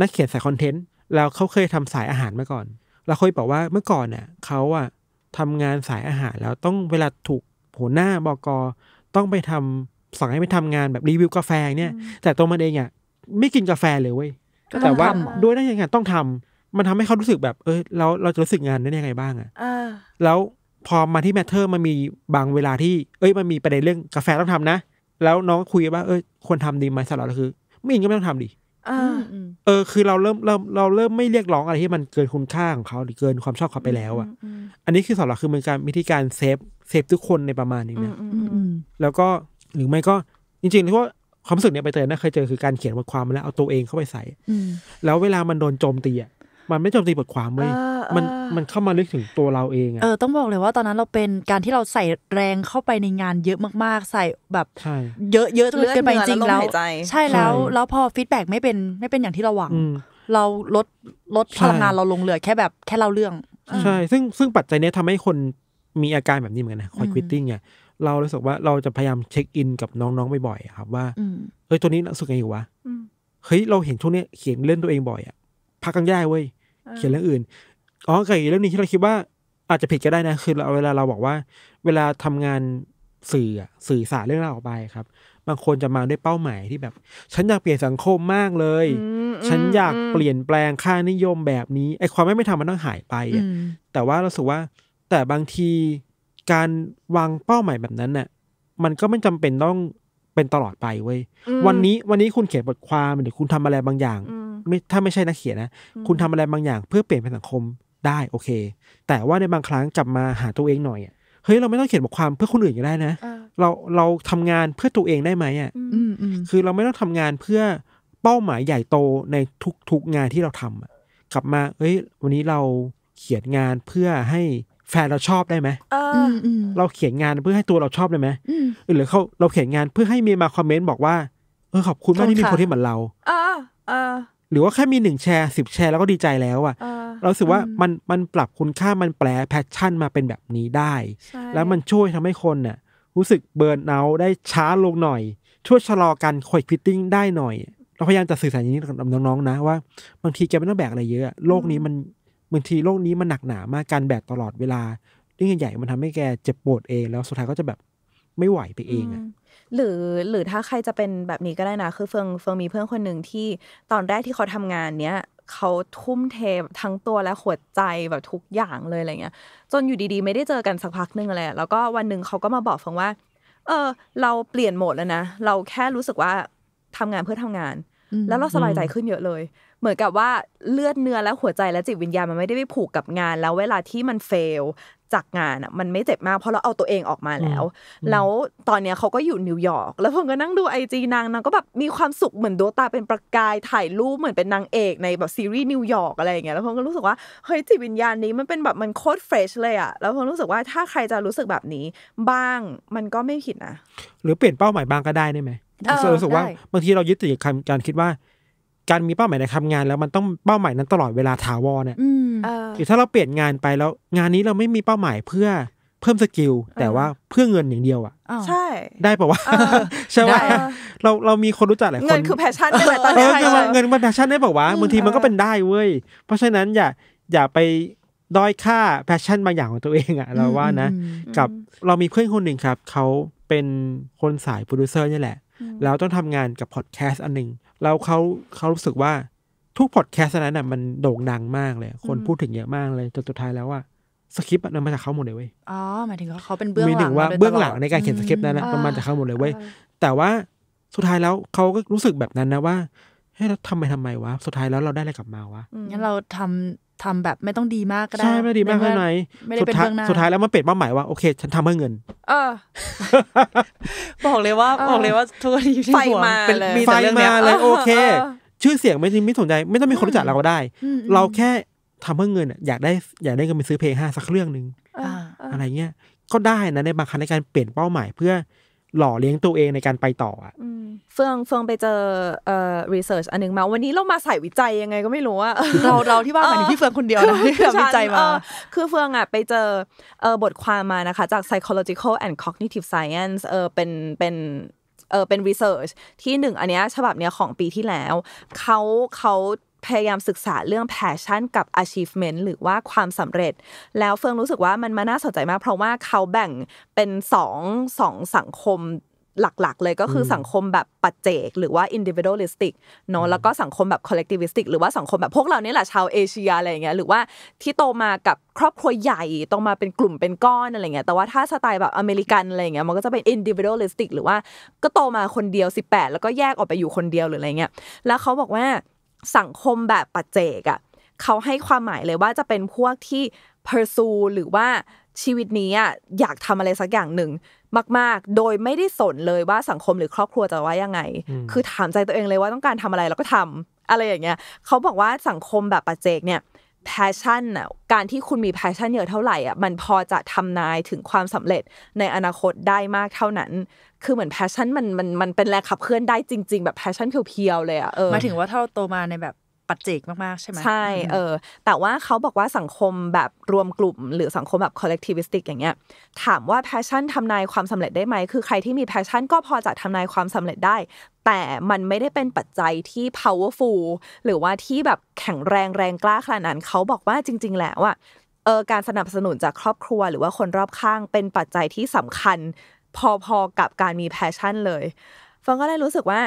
นักเขียนสายคอนเทนต์แล้วเขาเคยทำสายอาหารมาก่อนเราเคยบอกว่าเมื่อก่อนเนี่ยเขาอ่ะทำงานสายอาหารแล้วต้องเวลาถูกหัวหน้าบอกอต้องไปทำสั่งให้ไปทำงานแบบรีวิวกาแฟเนี่ยแต่ตัวมันเองอ่ะไม่กินกาแฟเลยเว้ยแต่ว่าด้วยนั่นเองไงต้องทำมันทำให้เขารู้สึกแบบเออเราเราจะรู้สึกงานนั้นยังไงบ้างอะ่ะแล้วพอมาที่แมทเทอร์มันมีบางเวลาที่เอ้ยมันมีประเด็นเรื่องกาแฟต้องทำนะแล้วน้องคุยว่าเออควรทำดีไหมสำหรับเราคือ ไม่ยิงก็ไม่ต้องทำดีเออคือเราเริ่มเริ่มเราเริ่มไม่เรียกร้องอะไรที่มันเกินคุณค่าของเขาหรือเกินความชอบเขาไปแล้วอ่ะ อันนี้คือสำหรับคือมันการวิธีการเซฟเซฟทุกคนในประมาณนี้นะแล้วก็หรือไม่ก็จริงๆที่ว่าความรู้สึกเนี่ยไปเตยนะเคยเจอคือการเขียนบทความแล้วเอาตัวเองเข้าไปใส่แล้วเวลามันโดนโจมตีอ่ะมันไม่โจมตีบทความเลย มันมันเข้ามาลึกถึงตัวเราเองอะเออ ต้องบอกเลยว่าตอนนั้นเราเป็นการที่เราใส่แรงเข้าไปในงานเยอะมาก ๆ ใส่แบบ เยอะเยอะจนเกินไปจริงแล้ว ใช่แล้ว แล้วพอฟีดแบ็กไม่เป็นไม่เป็นอย่างที่เราหวัง เราลดลดพลังงานเราลงเหลือแค่แบบแค่เล่าเรื่องใช่ซึ่งซึ่งปัจจัยนี้ทำให้คนมีอาการแบบนี้เหมือนกันนะคอยควิตติ้งเนี่ยเรารู้สึกว่าเราจะพยายามเช็คอินกับน้องๆบ่อยๆครับว่าเฮ้ยตัวนี้สุกไงอยู่วะเฮ้ยเราเห็นช่วงนี้เขียนเล่นตัวเองบ่อยอะพักกันยากเว้ยเขียนเรื่องอื่น อ๋อก่อีกเรื่องนี้ที่เราคิดว่าอาจจะผิดก็ได้นะ คือเราเวลาเราบอกว่า เวลาทำงานสื่อสื่อสารเรื่องราวออกไปครับ บางคนจะมาด้วยเป้าหมายที่แบบ ฉันอยากเปลี่ยนสังคมมากเลย ฉันอยากเปลี่ยนแปลงค่านิยมแบบนี้ ไอ้ความไม่ไม่ทำมันต้องหายไป แต่ว่าเราสึกว่าแต่บางทีการวางเป้าหมายแบบนั้นเน่ะมันก็ไม่จำเป็นต้องเป็นตลอดไปเว้ย วันนี้วันนี้คุณเขียนบทความหรือคุณทำอะไรบางอย่างไม่ถ้าไม่ใช่นักเขียนนะคุณทำอะไรบางอย่างเพื่อเปลี่ยนเป็นสังคมได้โอเค แต่ว่าในบางครั้งกลับมาหาตัวเองหน่อยอ่ะเฮ้ย เราไม่ต้องเขียนบทความเพื่อคนอื่นก็ได้นะเราเราทำงานเพื่อตัวเองได้ไหมอ่ะคือเราไม่ต้องทำงานเพื่อเป้าหมายใหญ่โตในทุกๆงานที่เราทำอ่ะกลับมา เฮ้ยวันนี้เราเขียนงานเพื่อให้แฟนเราชอบได้ไหมเราเขียนงานเพื่อให้ตัวเราชอบได้ไหมหรือเขาเราเขียนงานเพื่อให้มีมาคอมเมนต์บอกว่า เออขอบคุณมากที่มีคนที่เหมือนเราเออหรือว่าแค่มีหนึ่งแชร์สิบแชร์แล้วก็ดีใจแล้วอะ่ะเราสึกว่ามันมันปรับคุณค่ามันแปลแพชชั่นมาเป็นแบบนี้ได้ แล้วมันช่วยทำให้คนน่ะรู้สึกเบิร์นเอาได้ช้าลงหน่อย ช่วยชะลอการคอยพิตติ้งได้หน่อยเราพยายามจะสื่อสารอย่างนี้กับน้องๆนะว่าบางทีแกไม่ต้องแบกอะไรเยอะโลกนี้มันบางทีโลกนี้มันหนักหนามากการแบกตลอดเวลาเรื่องใหญ่ๆมันทำให้แกเจ็บปวดเอง แล้วสุดท้ายก็จะแบบไม่ไหวไปเองอะ่ะหรือหรือถ้าใครจะเป็นแบบนี้ก็ได้นะคือเฟิงเฟิงมีเพื่อนคนหนึ่งที่ตอนแรกที่เขาทำงานเนี้ยเขาทุ่มเททั้งตัวและหัวใจแบบทุกอย่างเลยอะไรเงี้ย จนอยู่ดีๆไม่ได้เจอกันสักพักนึ่งเลยแล้วก็วันหนึ่งเขาก็มาบอกเฟิงว่า เออเราเปลี่ยนโหมดแล้วนะ เราแค่รู้สึกว่าทำงานเพื่อทำงาน แล้วเราสบายใจขึ้นเยอะเลยเหมือนกับว่าเลือดเนื้อและหัวใจและจิตวิญญาณมันไม่ได้ไปผูกกับงาน แล้วเวลาที่มันเฟลจากงานอ่ะ มันไม่เจ็บมากเพราะเราเอาตัวเองออกมาแล้ว แล้วตอนเนี้ยเขาก็อยู่นิวยอร์กแล้วผมก็นั่งดูไอจีนางนางก็แบบ มีความสุขเหมือนดวงตาเป็นประกายถ่ายรูปเหมือนเป็นนางเอกในแบบซีรีส์นิวยอร์กอะไรอย่างเงี้ยแล้วผมก็รู้สึกว่าเฮ้ยจิตวิญญาณนี้มันเป็นแบบมันโคตรเฟรชเลยอ่ะแล้วผมรู้สึกว่าถ้าใครจะรู้สึกแบบนี้บ้างมันก็ไม่ผิดนะหรือเปลี่ยนเป้าหมายบ้างก็ได้ได้ไหมรู้สึกว่าบางทีเรายึดติดกับการคิดว่าการมีเป้าหมายในทำงานแล้วมันต้องเป้าหมายนั้นตลอดเวลาถาวรเนี่ยหรือถ้าเราเปลี่ยนงานไปแล้วงานนี้เราไม่มีเป้าหมายเพื่อเพิ่มสกิล แต่ว่าเพื่อเงินอย่างเดียวอ่ะใช่ ได้ป่าวะใช่ไหมเราเรามีคนรู้จักหลายคน เงินคือแพชชั่นนี่แหละตอนนี้เงินมันแพชชั่นได้ป่าวะบางทีมันก็เป็นได้เว้ย เพราะฉะนั้นอย่าอย่าไปด้อยค่าแพชชั่นบางอย่างของตัวเองอะเราว่านะกับเรามีเพื่อนคนหนึ่งครับเขาเป็นคนสายโปรดิวเซอร์นี่แหละแล้วต้องทำงานกับพอดแคสต์อันหนึ่งแล้วเขาเขารู้สึกว่าทุกพอดแคสต์นั้นน่ะมันโด่งดังมากเลย คนพูดถึงเยอะมากเลยจนสุดท้ายแล้วว่าสคริปต์มันมาจากเขาหมดเลยเว้ยอ๋อหมายถึงว่าเขาเป็นเบื้องหลังงว่า เบื้องหลังในการ เขียนสคริปต์นั้นนะมันมาจากเขาหมดเลยเว้ยแต่ว่าสุดท้ายแล้วเขาก็รู้สึกแบบนั้นนะว่าเฮ้ยเราทำไปทำไมวะสุดท้ายแล้วเราได้อะไรกลับมาวะงั้นเราทำทำแบบไม่ต้องดีมากก็ได้ ใช่ ไม่ดีมากแค่ไหนไม่ได้เป็นเื้อง้สุดท้ายแล้วมันเป็ดเป้าหมายว่าโอเค ฉันทำเพื่อเงินเออบอกเลยว่าบอกเลยว่าทุกทีที่ไฟมาเลยไฟมาเลยโอเค ชื่อเสียงไม่ไม่สนใจไม่ต้องมีคนรู้จักเราก็ได้ เราแค่ทำเพื่อเงินอยากได้อยากได้เงินไปซื้อเพลงห้าสักเครื่องหนึ่งอะไรเงี้ยก็ได้นะในบางครั้งในการเปลี่ยนเป้าหมายเพื่อหล่อเลี้ยงตัวเองในการไปต่ออ่ะเฟืองเฟืองไปเจอเอ่อรีเสิร์ชอันนึงมา วันนี้เรามาใส่วิจัยยังไงก็ไม่รู้อะเราเราที่ว่าเหมือนพี่เฟืองคนเดียวนะที่ทำวิจัยมา คือเฟืองอ่ะไปเจอเอ่อบทความมานะคะจาก psychological and cognitive science เออเป็นเป็นเออเป็นรีเสิร์ชที่หนึ่งอันเนี้ยฉบับเนี้ยของปีที่แล้วเขาเขาพยายามศึกษาเรื่อง passion กับ achievement หรือว่าความสำเร็จ แล้วเฟืองรู้สึกว่ามันมาน่าสนใจมากเพราะว่าเขาแบ่งเป็นสองสองสังคมหลักๆ เลยก็คือสังคมแบบปัจเจกหรือว่า individualistic เนาะแล้วก็สังคมแบบ collectivistic หรือว่าสังคมแบบพวกเราเนี่ยแหละชาวเอเชียอะไรอย่างเงี้ยหรือว่าที่โตมากับครอบครัวใหญ่ต้องมาเป็นกลุ่มเป็นก้อนอะไรเงี้ยแต่ว่าถ้าสไตล์แบบอเมริกันอะไรเงี้ยมันก็จะเป็น individualistic หรือว่าก็โตมาคนเดียว 18 แล้วก็แยกออกไปอยู่คนเดียวหรืออะไรเงี้ยแล้วเขาบอกว่าสังคมแบบปัจเจกอะเขาให้ความหมายเลยว่าจะเป็นพวกที่ pursue หรือว่าชีวิตนี้อะอยากทำอะไรสักอย่างหนึ่ง มากๆ โดยไม่ได้สนเลยว่าสังคมหรือครอบครัวจะว่ายังไง คือถามใจตัวเองเลยว่าต้องการทำอะไรแล้วก็ทำอะไรอย่างเงี้ยเขาบอกว่าสังคมแบบปัจเจกเนี่ยแพชชั่นอ่ะ การที่คุณมีแพชชั่นเยอะเท่าไหร่อ่ะ มันพอจะทำนายถึงความสำเร็จในอนาคตได้มากเท่านั้น คือเหมือนแพชชั่นมันมันมันเป็นแรงขับเคลื่อนได้จริง ๆ แบบแพชชั่นเพียวๆเลยอ่ะเออมาถึงว่าถ้าเราโตมาในแบบปัจเจกมากๆใช่ไหมใช่เออ แต่ว่าเขาบอกว่าสังคมแบบรวมกลุ่ม หรือสังคมแบบ collectivistic อย่างเงี้ย ถามว่าแพชชั่นทำนายความสำเร็จได้ไหม คือใครที่มีแพชชั่นก็พอจะทำนายความสำเร็จได้แต่มันไม่ได้เป็นปัจจัยที่ powerful หรือว่าที่แบบแข็งแรงแรงกล้าขนาดนั้น เขาบอกว่าจริงๆ แล้วอะเออการสนับสนุนจากครอบครัว หรือว่าคนรอบข้างเป็นปัจจัยที่สำคัญ พอๆ กับการมีแพชชั่นเลย ฟังก็เลยรู้สึกว่า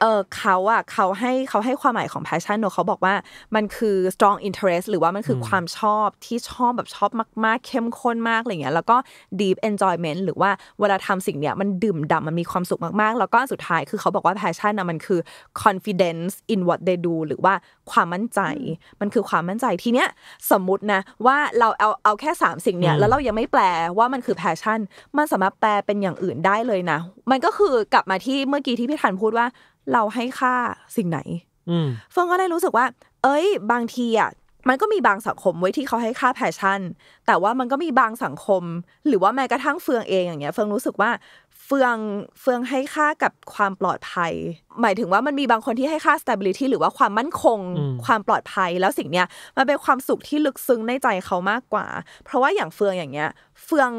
เออเขาอะเขาให้เขาให้ความหมายของ passion เนอะเขาบอกว่ามันคือ strong interest หรือว่ามันคือความชอบที่ชอบแบบชอบมาก ๆ เข้มข้นมากอะไรเงี้ยแล้วก็ deep enjoyment หรือว่าเวลาทำสิ่งเนี้ยมันดื่มด่ามันมีความสุขมากๆแล้วก็สุดท้ายคือเขาบอกว่า passion นะมันคือ confidence in what they do หรือว่าความมั่นใจมันคือความมั่นใจทีเนี้ยสมมตินะว่าเราเอาเอาแค่3สิ่งเนี้ยแล้วเรายังไม่แปลว่ามันคือ passion มันสามารถแปลเป็นอย่างอื่นได้เลยนะ มันก็คือกลับมาที่เมื่อกี้ที่พี่ธันพูดว่าเราให้ค่าสิ่งไหนเฟิงก็ได้รู้สึกว่า เอ้ยบางทีอ่ะมันก็มีบางสังคมไว้ที่เขาให้ค่าแพชชั่น แต่ว่ามันก็มีบางสังคม หรือว่าแม้กระทั่งเฟืองเอง อย่างเงี้ยเฟืองรู้สึกว่าเฟืองเฟืองให้ค่ากับความปลอดภัย หมายถึงว่ามันมีบางคนที่ให้ค่า stability หรือว่าความมั่นคงความปลอดภัยแล้วสิ่งเนี้ยมันเป็นความสุขที่ลึกซึ้งในใจเขามากกว่า เพราะว่าอย่างเฟืองอย่างเงี้ย เฟือง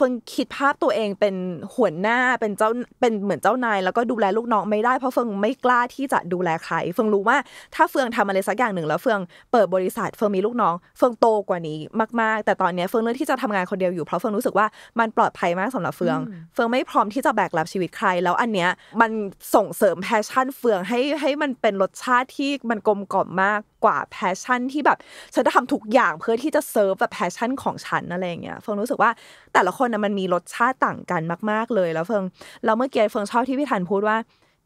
ฟิงคิดภาพตัวเองเป็นหัวหน้าเป็นเจ้าเป็นเหมือนเจ้านายแล้วก็ดูแลลูกน้องไม่ได้เพราะเฟิงไม่กล้าที่จะดูแลใครเฟิงรู้ว่าถ้าเฟิงทำอะไรสักอย่างหนึ่งแล้วเฟิงเปิดบริษัทเฟิงมีลูกน้องเฟิงโตกว่านี้ มากๆ แต่ตอนนี้เฟิงเลือกที่จะทำงานคนเดียวอยู่เพราะเฟิงรู้สึกว่ามันปลอดภัยมากสำหรับเฟิงเฟิงไม่พร้อมที่จะแบกรับชีวิตใครแล้วอันเนี้ยมันส่งเสริมแพชชั่นเฟิงให้ให้มันเป็นรสชาติที่มันกลมกล่อมมากกว่าแพชชั่นที่แบบ ฉันจะทำทุกอย่างเพื่อที่จะเซิร์ฟแบบแพชชั่นของฉันอะไรเงี้ยเฟิงรู้สึกว่าแต่ละคนนะมันมีรสชาติต่างกันมาก ๆ เลยแล้วเฟิงเราเมื่อกี้เฟิงชอบที่พี่ธันพูดว่า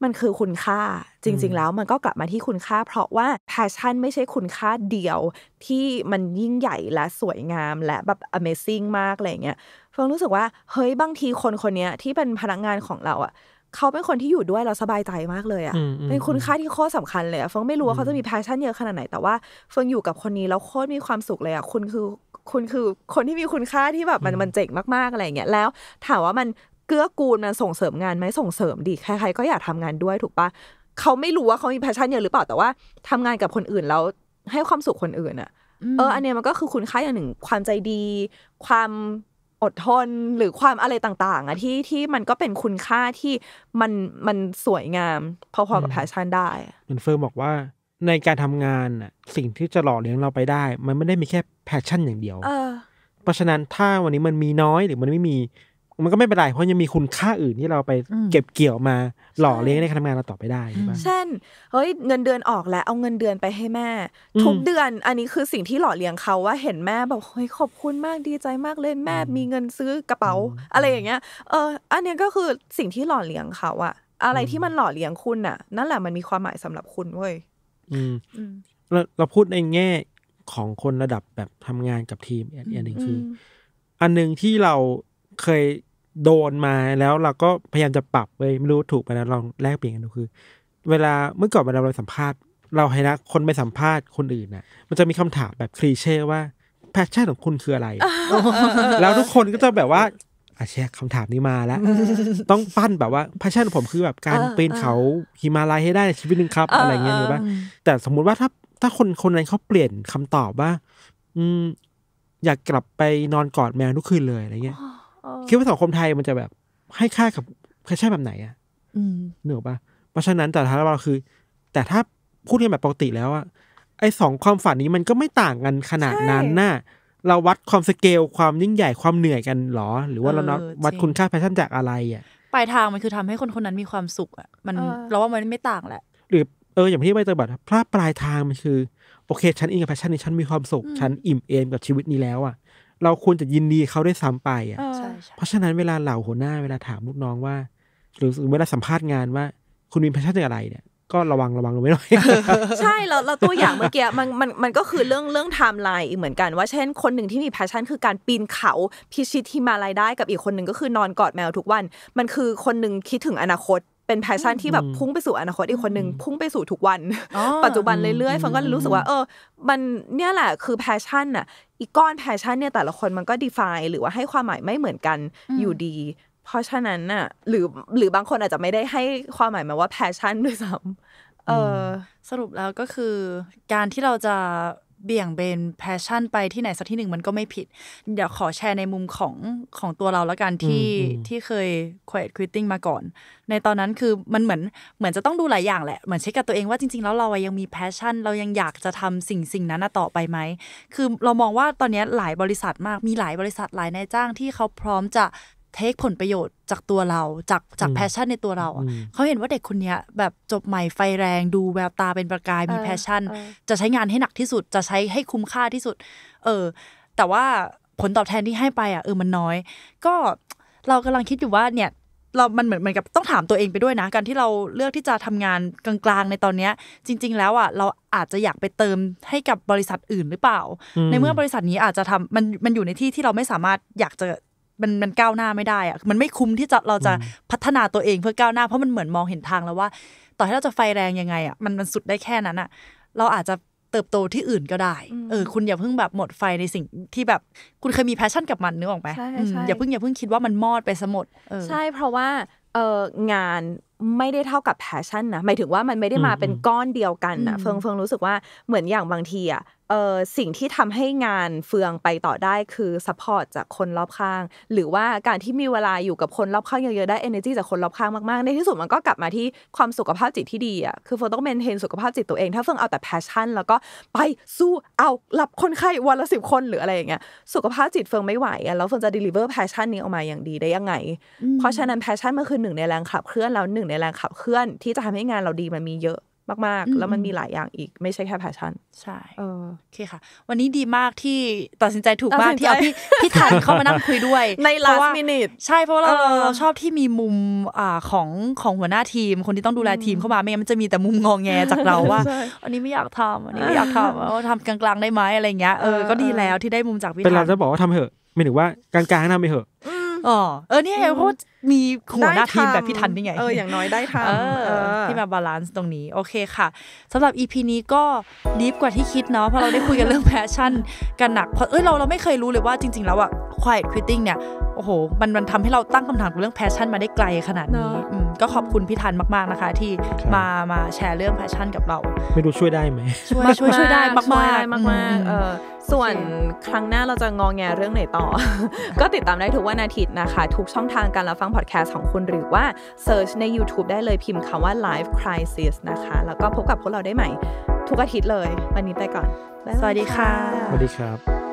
มันคือคุณค่าจริง ๆ แล้วมันก็กลับมาที่คุณค่า เพราะว่าแพชชั่นไม่ใช่คุณค่าเดียว ที่มันยิ่งใหญ่และสวยงามและ แบบ Amazing มากอะไรเงี้ยเฟิงรู้สึกว่าเฮ้ยบางทีคนคนนี้ที่เป็นพนักงานของเราอะเขาเป็นคนที่อยู่ด้วยเราสบายใจมากเลยอะ่ะ เป็นคุณค่าที่โคตรสาคัญเลยอะ่ะเฟิงไม่รู้ว่าเขาจะมีแพชชั่นเยอะขนาดไหนแต่ว่าเฟิงอยู่กับคนนี้แล้วโคตรมีความสุขเลยอะ่ะคุณคือคุณคือคนที่มีคุณค่าที่แบบ มันมันเจ๋งมากๆ อะไรเงี้ยแล้วถามว่ามันเกื้อกูล มันส่งเสริมงานไหมส่งเสริม ดีใครๆก็อยากทำงานด้วยถูกปะเขาไม่รู้ว่าเขามีแพชชั่นเยอะหรือเปล่าแต่ว่า ทำงานกับคนอื่นแล้วให้ความสุขคนอื่นอะ่ะ เอออันเนี้ยมันก็คือคุณค่าอย่างหนึ่งความใจดี ความอดทนหรือความอะไรต่าง ๆอะที่ที่มันก็เป็นคุณค่าที่มันมันสวยงามพอๆกับแพชชั่นได้ มันเฟิร์มบอกว่าในการทำงานอะสิ่งที่จะหล่อเลี้ยงเราไปได้ มันไม่ได้มีแค่แพชชั่นอย่างเดียว เพราะฉะนั้นถ้าวันนี้มันมีน้อยหรือมันไม่มีมันก็ไม่เป็นไรเพราะยังมีคุณค่าอื่นที่เราไปเก็บเกี่ยวมา หล่อเลี้ยงในการทำงานเราต่อไปได้ใช่เช่นเฮ้ยเงินเดือนออกแล้ว เอาเงินเดือนไปให้แม่ ทุกเดือนอันนี้คือสิ่งที่หล่อเลี้ยงเขาว่าเห็นแม่แบบเฮ้ยขอบคุณมากดีใจมากเลยแม่ มีเงินซื้อกระเป๋า อะไรอย่างเงี้ยเอออันนี้ก็คือสิ่งที่หล่อเลี้ยงเขาอะอะไรที่มันหล่อเลี้ยงคุณน่ะ นั่นแหละมันมีความหมายสำหรับคุณเว้ยอืมเราพูดในแง่ของคนระดับแบบทำงานกับทีมอันหนึ่งคือ อันหนึ่งที่เราเคยโดนมาแล้วเราก็พยายามจะปรับไว้ไม่รู้ถูกไปแล้วลองแลกเปลี่ยนกันดูคือ เวลาเมื่อก่อนเวลาเราสัมภาษณ์ เราให้นะคนไปสัมภาษณ์คนอื่นนะมันจะมีคำถามแบบคลีเช่ว่า แพชชั่นของคุณคืออะไร แล้วทุกคนก็จะแบบว่าอาเชีคคำถามนี้มาแล้ว ต้องปั้นแบบว่าแพชชั่นผมคือแบบการปีนเขาหิมาลัยให้ได้ในชีวิตหนึ่งครับ อะไรเงี้ยหรือว่าแต่สมมุติว่าถ้าถ้าคนคนนั้นเขาเปลี่ยนคำตอบว่า อืมอยากกลับไปนอนกอดแมวทุกคืนเลยอะไรเงี้ยคิดว่าสังคมไทยมันจะแบบให้ค่ากับแใชั่นแบบไหนอ่ะเหนือปะเพราะฉะนั้นแต่ท้ายเราคือ แต่ถ้าพูดกันแบบปกติแล้วอะไอสองความฝันนี้มันก็ไม่ต่างกันขนาดนั้นน่ะเราวัดความสเกลความยิ่งใหญ่ความเหนื่อยกันหรอ หรือว่าเราวัดคุณค่าแพชชั่นจากอะไรอ่ะปลายทางมันคือทำให้คนคนนั้นมีความสุขอ่ะ มันเราว่ามันไม่ต่างแหละ หรือเอออย่างที่ใบเตยบอกพราปลายทางมันคือโอเคฉันอินกับแพชชั่นนี้ฉันมีความสุขฉันอิ่มเอมกับชีวิตนี้แล้วอ่ะเราควรจะยินดีเขาได้ซ้ำไปอ่ะเพราะฉะนั้นเวลาเหล่าหัวหน้าเวลาถามลูกน้องว่า หรือเวลาสัมภาษณ์งานว่า คุณมีแพชชั่นอะไรเนี่ย ก็ระวังระวังไว้หน่อย ใช่ แล้วเราตัวอย่างเมื่อกี้มันมันมันก็คือเรื่องเรื่องไทม์ไลน์เหมือนกันว่าเช่นคนหนึ่งที่มีแพชชั่นคือการปีนเขา พิชิตที่มาลายได้กับอีกคนหนึ่งก็คือนอนกอดแมวทุกวันมันคือคนหนึ่งคิดถึงอนาคตเป็นแพชชั่นที่แบบพุ่งไปสู่อนาคตอีกคนหนึ่งพุ่งไปสู่ทุกวัน ปัจจุบันเรื่อยๆ ฟังก็รู้สึกว่าเออ มันเนี่ยแหละคือแพชชั่นอะอีกก้อนแพชชั่นเนี่ยแต่ละคนมันก็ดีไฟหรือว่าให้ความหมายไม่เหมือนกันอยู่ดี เพราะฉะนั้นน่ะหรือหรือบางคนอาจจะไม่ได้ให้ความหมายมาว่าแพชชั่นด้วยซ้ำเออสรุปแล้วก็คือ การที่เราจะเบี่ยงเบนแพชชั่นไปที่ไหนสักที่หนึ่งมันก็ไม่ผิด เดี๋ยวขอแชร์ในมุมของของตัวเราแล้วกัน ที่ที่เคยเควตคริตติ้งมาก่อน ในตอนนั้นคือ มันเหมือน เหมือนจะต้องดูหลายอย่างแหละ เหมือนเช็คกับตัวเองว่าจริง ๆ แล้วเรายังมีแพชชั่น เรายังอยากจะทำสิ่งสิ่งนั้นต่อไปไหม คือเรามองว่าตอนนี้หลายบริษัทมากมีหลายบริษัทหลายนายจ้างที่เขาพร้อมจะเทคผลประโยชน์จากตัวเราจากจากแพชชั่นในตัวเราเขาเห็นว่าเด็กคนนี้แบบจบใหม่ไฟแรงดูแววตาเป็นประกายมีแพชชั่น จะใช้งานให้หนักที่สุด จะใช้ให้คุ้มค่าที่สุด เออ แต่ว่าผลตอบแทนที่ให้ไปอ่ะเออมันน้อย ก็เรากำลังคิดอยู่ว่าเนี่ย เรา มันเหมือนเหมือนกับต้องถามตัวเองไปด้วยนะการที่เราเลือกที่จะทำงานกลางๆในตอนเนี้ย จริง ๆ แล้วอ่ะเราอาจจะอยากไปเติมให้กับบริษัทอื่นหรือเปล่า ในเมื่อบริษัทนี้อาจจะทำมันมันอยู่ในที่ที่เราไม่สามารถอยากจะมันมันก้าวหน้าไม่ได้อะมันไม่คุ้ม ที่จะเราจะพัฒนาตัวเองเพื่อก้าวหน้าเพราะมันเหมือนมองเห็นทางแล้วว่าต่อให้เราจะไฟแรงยังไงอะมันมันสุดได้แค่นั้นอะเราอาจจะเติบโตที่อื่นก็ได้เออ คุณอย่าเพิ่งแบบหมดไฟในสิ่งที่แบบคุณเคยมีแพชชั่นกับมันนึกออกไหมอย่าเพิ่งอย่าเพิ่งคิดว่ามันมอดไปสมดใช่เพราะว่าเอองานไม่ได้เท่ากับแพชชั่นนะหมายถึงว่ามันไม่ได้มาเป็นก้อนเดียวกันนะเฟิงเฟิงรู้สึกว่าเหมือนอย่างบางทีอะเออสิ่งที่ทำให้งานเฟืองไปต่อได้คือซัพพอร์ตจากคนรอบข้าง หรือว่าการที่มีเวลาอยู่กับคนรอบข้างเยอะ ๆ ได้เอเนอร์จีจากคนรอบข้างมากๆในที่สุดมันก็กลับมาที่ความสุขภาพจิตที่ดีอ่ะคือเฟืองต้องเมนเทนสุขภาพจิตตัวเองถ้าเฟืองเอาแต่แพชชั่นแล้วก็ไปสู้เอาหลับคนไข้วันละสิบคนหรืออะไรอย่างเงี้ยสุขภาพจิตเฟืองไม่ไหวอ่ะแล้วเฟืองจะดิลิเวอร์แพชชั่นนี้ออกมาอย่างดีได้ยังไงเพราะฉะนั้นแพชชั่นมันคือหนึ่งในแรงขับเคลื่อนแล้วหนึ่งในแรงขับเคลื่อนที่จะทำให้งานเราดีมันมีเยอะมากๆแล้วมันมีหลายอย่างอีก ไม่ใช่แค่แพชชั่นใช่โอเคค่ะ วันนี้ดีมากที่ตัดสินใจถูกมากที่เอาพี่พี่ถันเข้ามานั่งคุยด้วยใน last minute ใช่เพราะเราชอบที่มีมุมของของหัวหน้าทีมคนที่ต้องดูแลทีมเข้ามาไม่งั้นมันจะมีแต่มุมงองแงจากเราว่า อันนี้ไม่อยากทำอันนี้ไม่อยากทำว่าทำกลางๆได้ไหมอะไรเงี้ยเออก็ดีแล้วที่ได้มุมจากพี่ถันเป็นเราจะบอกว่าทำเถอะไม่ถึงว่ากลางๆทำไปเถอะอ๋อเออเนี่ยเพราะมีหัวหน้าทีมแบบพี่ทันนี่ไงเอออย่างน้อยได้ทำที่มาบาลานซ์ตรงนี้โอเคค่ะ สำหรับ EP นี้ก็ดีฟกว่าที่คิดเนาะเพราะเราได้คุยกันเรื่องแพชชั่น กันหนักเพราะเอ้ยเราเราไม่เคยรู้เลยว่าจริง ๆ แล้วอะ quiet quitting เนี่ยโอ้โหมันมันทำให้เราตั้งคำถามเรื่องแพชชั่นมาได้ไกลขนาดนี้ก็ขอบคุณพี่ทันมากๆนะคะ ที่มามาแชร์เรื่องแพชชั่นกับเรา ไม่รู้ช่วยได้ไหมช่วยช่วยช่วยได้มากๆมากๆเอส่วนครั้งหน้าเราจะงองแงเรื่องไหนต่อ ก็ติดตามได้ทุกวันอาทิตย์นะคะทุกช่องทางการรับฟังพอดแคสต์ของคุณหรือว่าเซิร์ชใน YouTube ได้เลยพิมพ์คำว่า Life Crisis นะคะแล้วก็พบกับพวกเราได้ใหม่ทุกอาทิตย์เลยวันนี้ไปก่อน สวัสดีค่ะ สวัสดีครับ